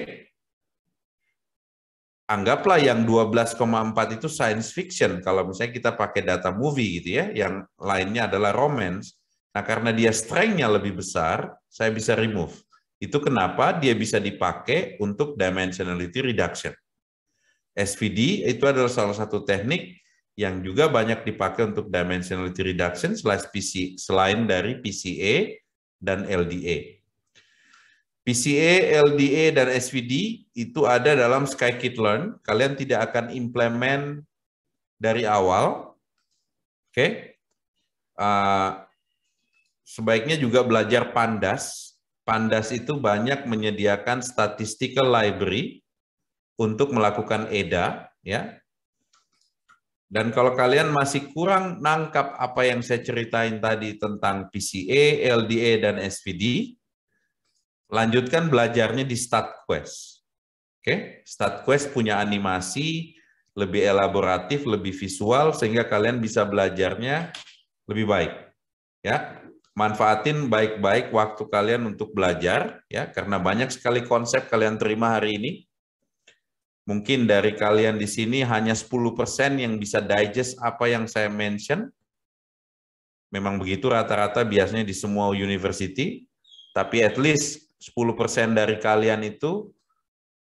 Speaker 1: anggaplah yang 12,4 itu science fiction kalau misalnya kita pakai data movie gitu ya, yang lainnya adalah romance. Nah, karena dia strength-nya lebih besar, saya bisa remove. Itu kenapa dia bisa dipakai untuk dimensionality reduction. SVD itu adalah salah satu teknik yang juga banyak dipakai untuk dimensionality reduction selain dari PCA dan LDA. PCA, LDA, dan SVD itu ada dalam SkyKit Learn. Kalian tidak akan implement dari awal. Oke. Okay? Uh, sebaiknya juga belajar Pandas. Pandas itu banyak menyediakan statistical library untuk melakukan EDA, ya. Dan kalau kalian masih kurang nangkap apa yang saya ceritain tadi tentang PCA, LDA, dan SVD, Lanjutkan belajarnya di Start Quest. Oke, okay? Start Quest punya animasi lebih elaboratif, lebih visual sehingga kalian bisa belajarnya lebih baik. Ya, manfaatin baik-baik waktu kalian untuk belajar ya karena banyak sekali konsep kalian terima hari ini. Mungkin dari kalian di sini hanya 10% yang bisa digest apa yang saya mention. Memang begitu rata-rata biasanya di semua university, tapi at least 10% dari kalian itu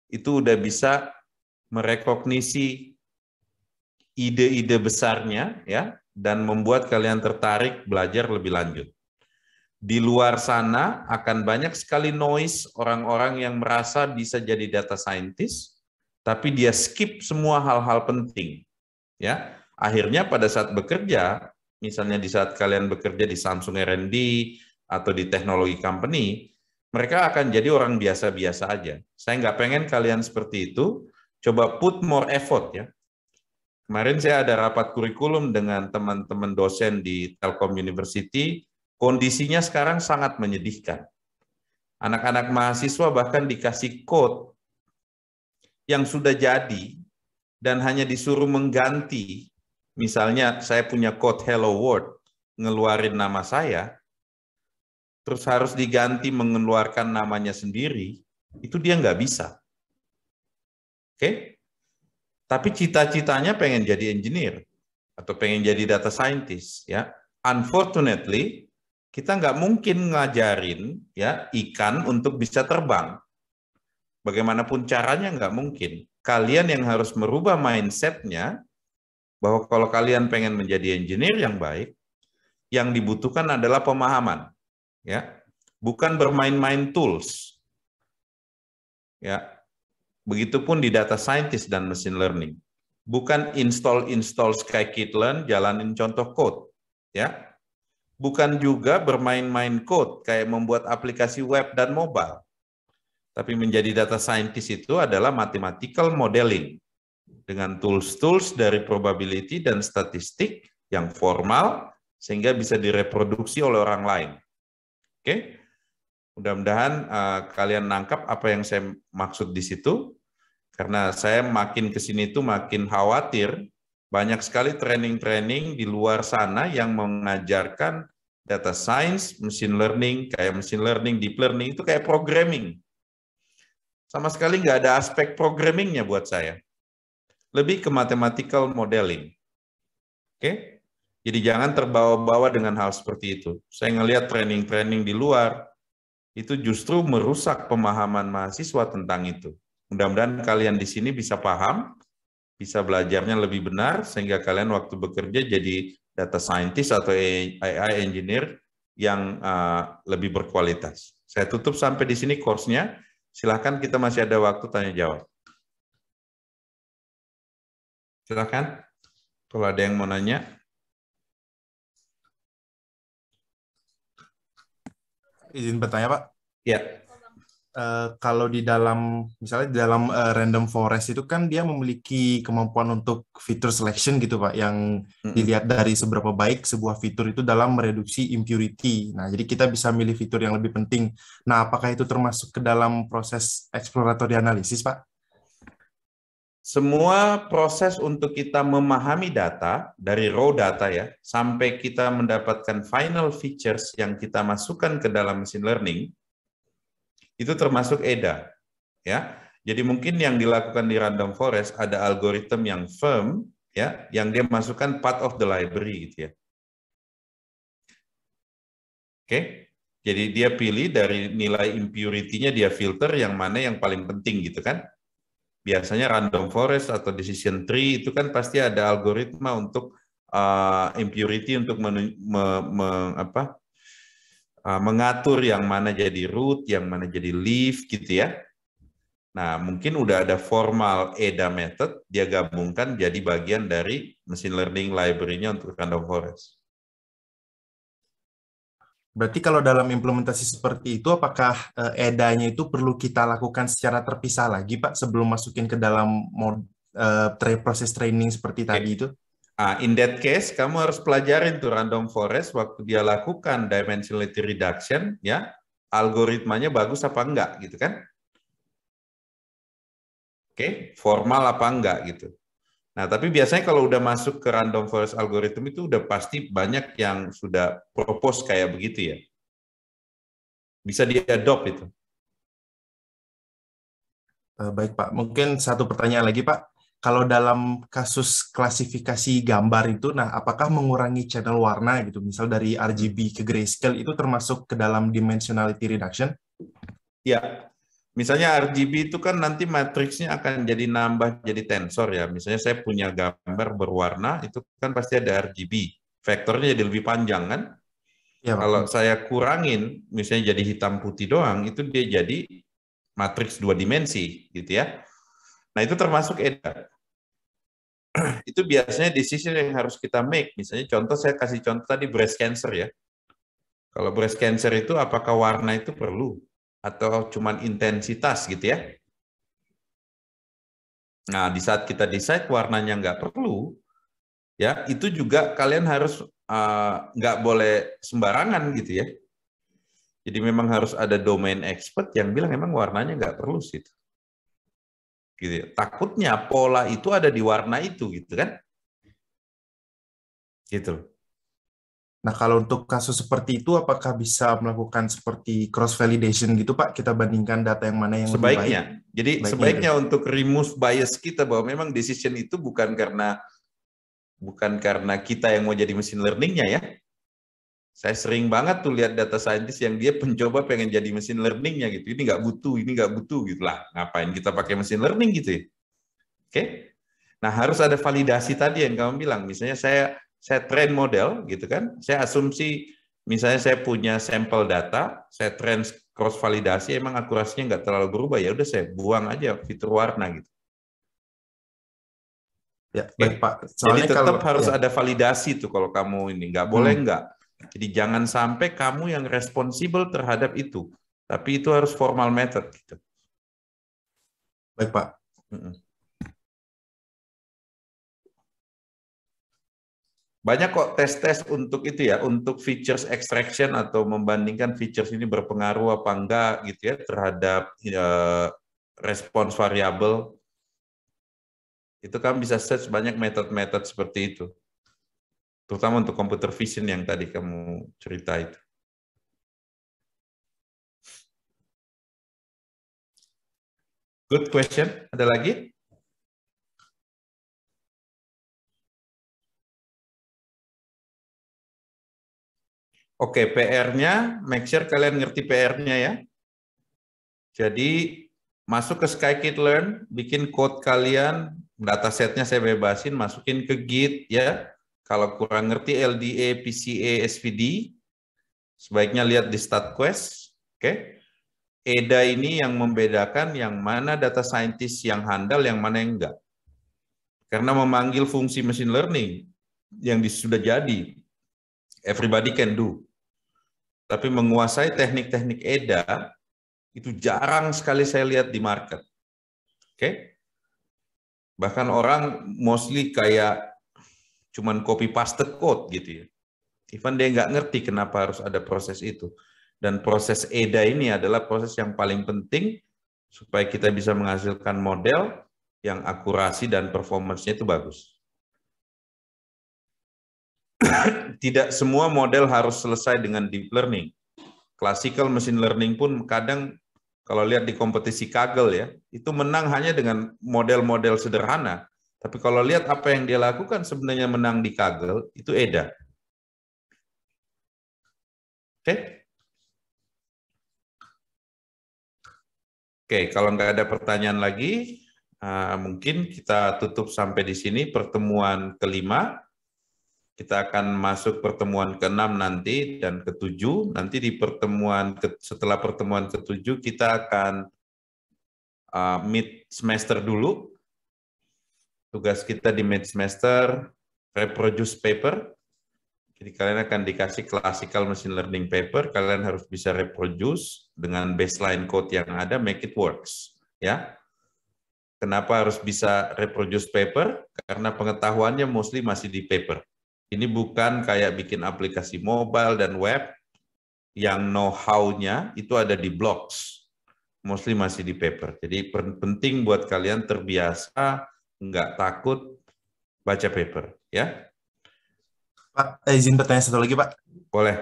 Speaker 1: itu udah bisa merekognisi ide-ide besarnya ya dan membuat kalian tertarik belajar lebih lanjut. Di luar sana akan banyak sekali noise orang-orang yang merasa bisa jadi data scientist tapi dia skip semua hal-hal penting. Ya. Akhirnya pada saat bekerja, misalnya di saat kalian bekerja di Samsung R&D atau di teknologi company, mereka akan jadi orang biasa-biasa aja. Saya nggak pengen kalian seperti itu. Coba put more effort ya. Kemarin saya ada rapat kurikulum dengan teman-teman dosen di Telkom University. Kondisinya sekarang sangat menyedihkan. Anak-anak mahasiswa bahkan dikasih code yang sudah jadi dan hanya disuruh mengganti. Misalnya saya punya code Hello World, ngeluarin nama saya, terus harus diganti mengeluarkan namanya sendiri, itu dia nggak bisa. Oke? Okay? Tapi cita-citanya pengen jadi engineer atau pengen jadi data scientist, ya. Unfortunately, kita nggak mungkin ngajarin ya ikan untuk bisa terbang. Bagaimanapun caranya nggak mungkin. Kalian yang harus merubah mindsetnya bahwa kalau kalian pengen menjadi engineer yang baik, yang dibutuhkan adalah pemahaman ya bukan bermain-main tools ya begitupun di data scientist dan machine learning bukan install install skykitlearn jalanin contoh code ya bukan juga bermain-main code kayak membuat aplikasi web dan mobile tapi menjadi data scientist itu adalah mathematical modeling dengan tools-tools dari probability dan statistik yang formal sehingga bisa direproduksi oleh orang lain. Oke, mudah-mudahan uh, kalian nangkap apa yang saya maksud di situ. Karena saya makin ke sini itu makin khawatir banyak sekali training-training di luar sana yang mengajarkan data science, machine learning, kayak machine learning, deep learning itu kayak programming. Sama sekali nggak ada aspek programmingnya buat saya. Lebih ke mathematical modeling. Oke? Okay? Jadi jangan terbawa-bawa dengan hal seperti itu. Saya ngelihat training-training di luar, itu justru merusak pemahaman mahasiswa tentang itu. Mudah-mudahan kalian di sini bisa paham, bisa belajarnya lebih benar, sehingga kalian waktu bekerja jadi data scientist atau AI engineer yang uh, lebih berkualitas. Saya tutup sampai di sini course-nya. Silahkan kita masih ada waktu tanya-jawab. Silahkan, kalau ada yang mau nanya. izin bertanya Pak. Ya.
Speaker 4: Uh, kalau di dalam misalnya di dalam uh, random forest itu kan dia memiliki kemampuan untuk fitur selection gitu pak yang mm-hmm. dilihat dari seberapa baik sebuah fitur itu dalam mereduksi impurity nah jadi kita bisa milih fitur yang lebih penting nah apakah itu termasuk ke dalam proses exploratory analysis pak
Speaker 1: semua proses untuk kita memahami data dari raw data ya sampai kita mendapatkan final features yang kita masukkan ke dalam machine learning itu termasuk EDA ya. Jadi mungkin yang dilakukan di Random Forest ada algoritma yang firm ya yang dia masukkan part of the library gitu ya. Oke. Jadi dia pilih dari nilai impurity-nya dia filter yang mana yang paling penting gitu kan biasanya random forest atau decision tree itu kan pasti ada algoritma untuk uh, impurity untuk men, me, me, apa, uh, mengatur yang mana jadi root, yang mana jadi leaf gitu ya. Nah, mungkin udah ada formal EDA method, dia gabungkan jadi bagian dari machine learning library-nya untuk random forest.
Speaker 4: Berarti kalau dalam implementasi seperti itu, apakah uh, edanya itu perlu kita lakukan secara terpisah lagi, Pak, sebelum masukin ke dalam mod, uh, tra proses training seperti okay. tadi itu? Ah, in that case, kamu harus pelajarin tuh random forest waktu dia lakukan dimensionality
Speaker 1: reduction, ya algoritmanya bagus apa enggak gitu kan? Oke, okay. formal apa enggak gitu. Nah, tapi biasanya kalau udah masuk ke random forest algorithm itu udah pasti banyak yang sudah propose kayak begitu ya.
Speaker 3: Bisa diadopt itu.
Speaker 4: Eh, baik Pak, mungkin satu pertanyaan lagi Pak. Kalau dalam kasus klasifikasi gambar itu, nah apakah mengurangi channel warna gitu, misal dari RGB ke grayscale itu termasuk ke dalam dimensionality reduction?
Speaker 1: Ya, Misalnya RGB itu kan nanti matriksnya akan jadi nambah jadi tensor ya. Misalnya saya punya gambar berwarna itu kan pasti ada RGB. Vektornya jadi lebih panjang kan? Ya, Kalau saya kurangin misalnya jadi hitam putih doang itu dia jadi matriks dua dimensi gitu ya. Nah, itu termasuk EDA. itu biasanya decision yang harus kita make. Misalnya contoh saya kasih contoh tadi breast cancer ya. Kalau breast cancer itu apakah warna itu perlu? atau cuman intensitas gitu ya. Nah, di saat kita decide warnanya nggak perlu, ya itu juga kalian harus uh, nggak boleh sembarangan gitu ya. Jadi memang harus ada domain expert yang bilang memang warnanya nggak perlu sih. Gitu. Ya. Takutnya pola itu ada di warna itu gitu kan? Gitu
Speaker 4: loh. Nah, kalau untuk kasus seperti itu, apakah bisa melakukan seperti cross validation gitu, Pak? Kita bandingkan data yang mana yang sebaiknya. Lebih baik? Jadi sebaiknya, sebaiknya
Speaker 1: gitu. untuk remove bias kita bahwa memang decision itu bukan karena bukan karena kita yang mau jadi mesin learningnya ya. Saya sering banget tuh lihat data scientist yang dia pencoba pengen jadi mesin learningnya gitu. Ini nggak butuh, ini nggak butuh gitu lah. Ngapain kita pakai mesin learning gitu ya? Oke. Okay? Nah harus ada validasi tadi yang kamu bilang. Misalnya saya saya train model gitu kan, saya asumsi misalnya saya punya sampel data, saya train cross validasi, emang akurasinya nggak terlalu berubah ya udah saya buang aja fitur warna gitu. Ya, baik Pak. Soalnya Jadi tetap kalau, harus ya. ada validasi tuh kalau kamu ini nggak boleh hmm. nggak. Jadi jangan sampai kamu yang responsibel terhadap itu, tapi itu harus formal method gitu.
Speaker 2: Baik Pak.
Speaker 3: Mm
Speaker 1: Banyak kok tes-tes untuk itu ya, untuk features extraction atau membandingkan features ini berpengaruh apa enggak gitu ya terhadap ya, respons variabel. Itu kan bisa search banyak metode-metode seperti itu. Terutama untuk computer vision yang tadi kamu cerita itu.
Speaker 2: Good question. Ada lagi? Oke, PR-nya,
Speaker 1: make sure kalian ngerti PR-nya ya. Jadi, masuk ke Skykit Learn, bikin code kalian, data setnya saya bebasin, masukin ke Git ya. Kalau kurang ngerti LDA, PCA, SVD, sebaiknya lihat di quest. Oke. EDA ini yang membedakan yang mana data scientist yang handal, yang mana yang enggak. Karena memanggil fungsi machine learning yang sudah jadi, everybody can do tapi menguasai teknik-teknik EDA itu jarang sekali saya lihat di market. Oke? Okay? Bahkan orang mostly kayak cuman copy paste code gitu ya. Even dia nggak ngerti kenapa harus ada proses itu. Dan proses EDA ini adalah proses yang paling penting supaya kita bisa menghasilkan model yang akurasi dan performance-nya itu bagus tidak semua model harus selesai dengan deep learning. Classical machine learning pun kadang kalau lihat di kompetisi Kaggle ya, itu menang hanya dengan model-model sederhana. Tapi kalau lihat apa yang dia lakukan sebenarnya menang di Kaggle, itu EDA. Oke? Okay? Oke, okay, kalau nggak ada pertanyaan lagi, eh, mungkin kita tutup sampai di sini pertemuan kelima. Kita akan masuk pertemuan ke-6 nanti dan ke-7. Nanti di pertemuan ke, setelah pertemuan ke-7 kita akan uh, mid semester dulu. Tugas kita di mid semester reproduce paper. Jadi kalian akan dikasih classical machine learning paper, kalian harus bisa reproduce dengan baseline code yang ada, make it works. Ya, Kenapa harus bisa reproduce paper? Karena pengetahuannya mostly masih di paper. Ini bukan kayak bikin aplikasi mobile dan web yang know-how-nya itu ada di blogs. Mostly masih di paper. Jadi penting buat kalian terbiasa, nggak takut baca paper. ya.
Speaker 4: Pak, eh, izin bertanya satu lagi, Pak. Boleh.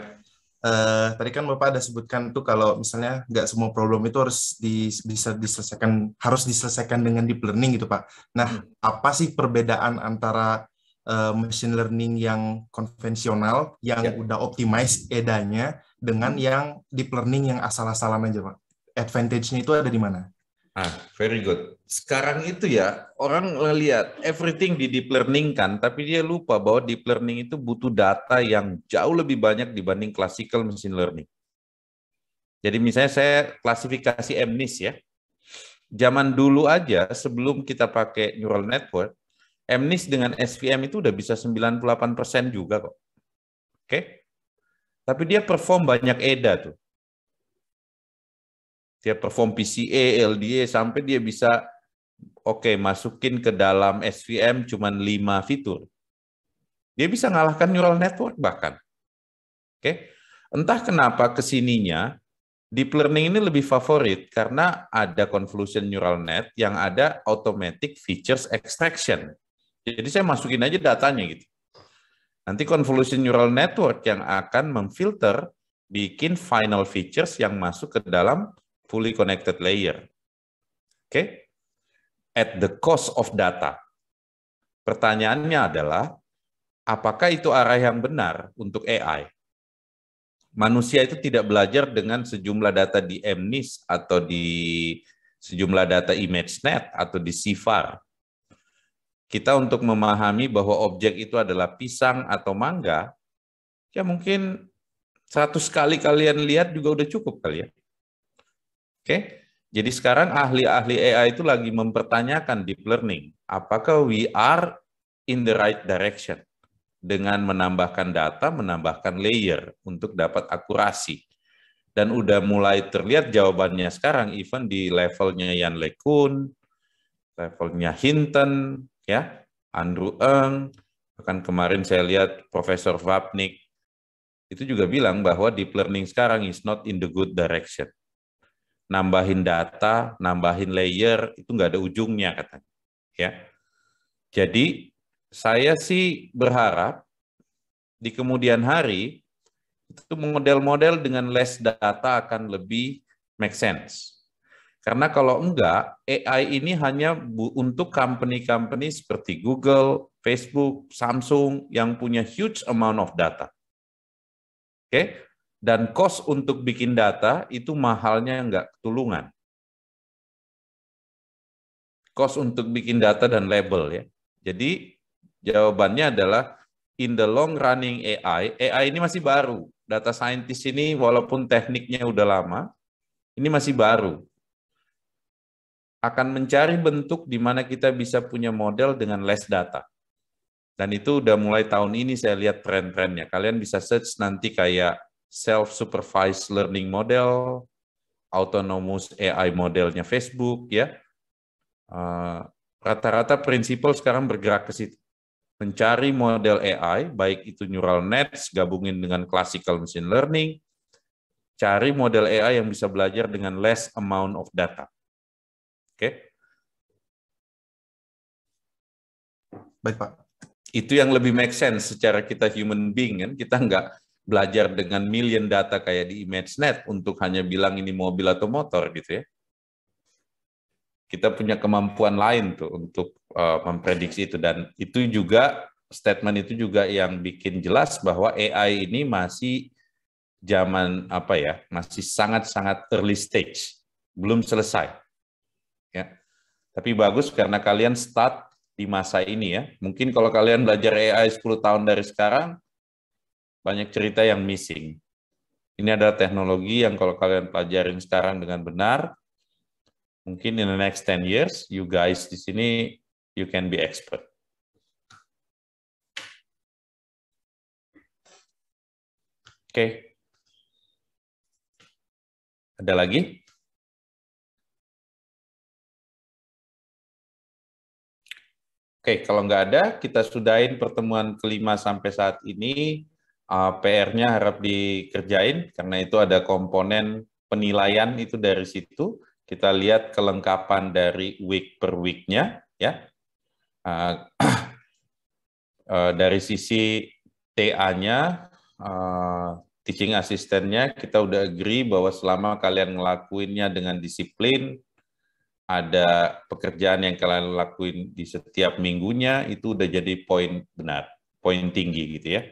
Speaker 4: Uh, tadi kan Bapak ada sebutkan tuh kalau misalnya nggak semua problem itu harus di, bisa diselesaikan harus diselesaikan dengan deep learning gitu Pak. Nah, hmm. apa sih perbedaan antara Eh, machine learning yang konvensional yang yeah. udah optimize edanya dengan hmm. yang deep learning yang asal-asalan aja pak advantage-nya itu ada di mana
Speaker 1: ah very good sekarang itu ya orang lihat everything di deep learning kan tapi dia lupa bahwa deep learning itu butuh data yang jauh lebih banyak dibanding classical machine learning jadi misalnya saya klasifikasi MNIST ya zaman dulu aja sebelum kita pakai neural network MNIS dengan SVM itu udah bisa 98% juga kok. Oke? Okay? Tapi dia perform banyak EDA tuh. Dia perform PCA, LDA, sampai dia bisa, oke, okay, masukin ke dalam SVM cuman 5 fitur. Dia bisa ngalahkan neural network bahkan. Oke? Okay? Entah kenapa kesininya, deep learning ini lebih favorit karena ada convolution neural net yang ada automatic features extraction jadi saya masukin aja datanya gitu. Nanti convolution neural network yang akan memfilter bikin final features yang masuk ke dalam fully connected layer. Oke? Okay? At the cost of data. Pertanyaannya adalah apakah itu arah yang benar untuk AI? Manusia itu tidak belajar dengan sejumlah data di MNIST atau di sejumlah data ImageNet atau di CIFAR kita untuk memahami bahwa objek itu adalah pisang atau mangga, ya mungkin 100 kali kalian lihat juga udah cukup kali ya. Oke, jadi sekarang ahli-ahli AI itu lagi mempertanyakan deep learning, apakah we are in the right direction dengan menambahkan data, menambahkan layer untuk dapat akurasi dan udah mulai terlihat jawabannya sekarang even di levelnya Yan LeCun, levelnya Hinton, ya Andrew Eng, bahkan kemarin saya lihat Profesor Vapnik itu juga bilang bahwa deep learning sekarang is not in the good direction. Nambahin data, nambahin layer itu nggak ada ujungnya katanya. Ya. Jadi saya sih berharap di kemudian hari itu model-model dengan less data akan lebih make sense. Karena kalau enggak, AI ini hanya untuk company-company seperti Google, Facebook, Samsung yang punya huge amount of data. Oke, okay? dan cost untuk bikin data itu mahalnya enggak ketulungan. Cost untuk bikin data dan label ya. Jadi jawabannya adalah in the long running AI, AI ini masih baru. Data scientist ini walaupun tekniknya udah lama, ini masih baru akan mencari bentuk di mana kita bisa punya model dengan less data. Dan itu udah mulai tahun ini saya lihat tren-trennya. Kalian bisa search nanti kayak self-supervised learning model, autonomous AI modelnya Facebook, ya. Eh, rata-rata uh, prinsipal sekarang bergerak ke situ. Mencari model AI, baik itu neural nets, gabungin dengan classical machine learning, cari model AI yang bisa belajar dengan less amount of data. Oke. Baik, Pak. Itu yang lebih make sense secara kita human being kan. Kita nggak belajar dengan million data kayak di ImageNet untuk hanya bilang ini mobil atau motor gitu ya. Kita punya kemampuan lain tuh untuk uh, memprediksi itu dan itu juga statement itu juga yang bikin jelas bahwa AI ini masih zaman apa ya, masih sangat-sangat early stage, belum selesai ya. Tapi bagus karena kalian start di masa ini ya. Mungkin kalau kalian belajar AI 10 tahun dari sekarang banyak cerita yang missing. Ini ada teknologi yang kalau kalian pelajarin sekarang dengan benar, mungkin in the next 10 years you guys di sini you can be expert.
Speaker 3: Oke. Okay.
Speaker 2: Ada lagi?
Speaker 1: Oke, kalau nggak ada, kita sudahin pertemuan kelima sampai saat ini. Uh, ah, PR-nya harap dikerjain, karena itu ada komponen penilaian itu dari situ. Kita lihat kelengkapan dari week per week-nya. ya. Uh, uh, dari sisi TA-nya, uh, ah, teaching asistennya, kita udah agree bahwa selama kalian ngelakuinnya dengan disiplin, ada pekerjaan yang kalian lakuin di setiap minggunya itu udah jadi poin benar, poin tinggi gitu ya.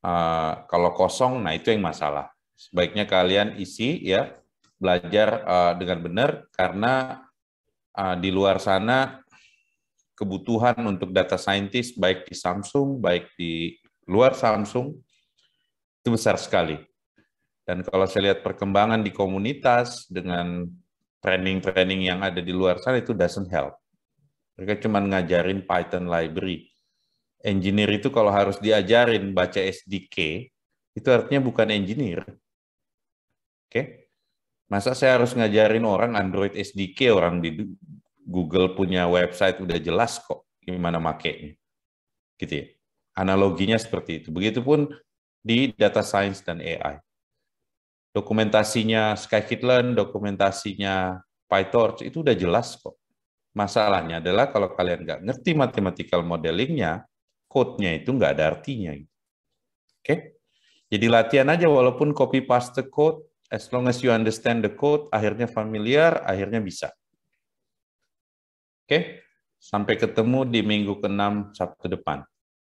Speaker 1: Uh, kalau kosong, nah itu yang masalah. Sebaiknya kalian isi ya, belajar uh, dengan benar karena uh, di luar sana kebutuhan untuk data scientist baik di Samsung, baik di luar Samsung itu besar sekali. Dan kalau saya lihat perkembangan di komunitas dengan training-training yang ada di luar sana itu doesn't help. Mereka cuma ngajarin Python library. Engineer itu kalau harus diajarin baca SDK, itu artinya bukan engineer. Oke? Okay? Masa saya harus ngajarin orang Android SDK, orang di Google punya website udah jelas kok gimana makainya. Gitu ya. Analoginya seperti itu. Begitupun di data science dan AI dokumentasinya Skykitlearn, dokumentasinya PyTorch, itu udah jelas kok. Masalahnya adalah kalau kalian nggak ngerti mathematical modelingnya, code-nya itu nggak ada artinya. Oke? Jadi latihan aja walaupun copy paste code, as long as you understand the code, akhirnya familiar, akhirnya bisa. Oke? Sampai ketemu di minggu ke-6 Sabtu depan.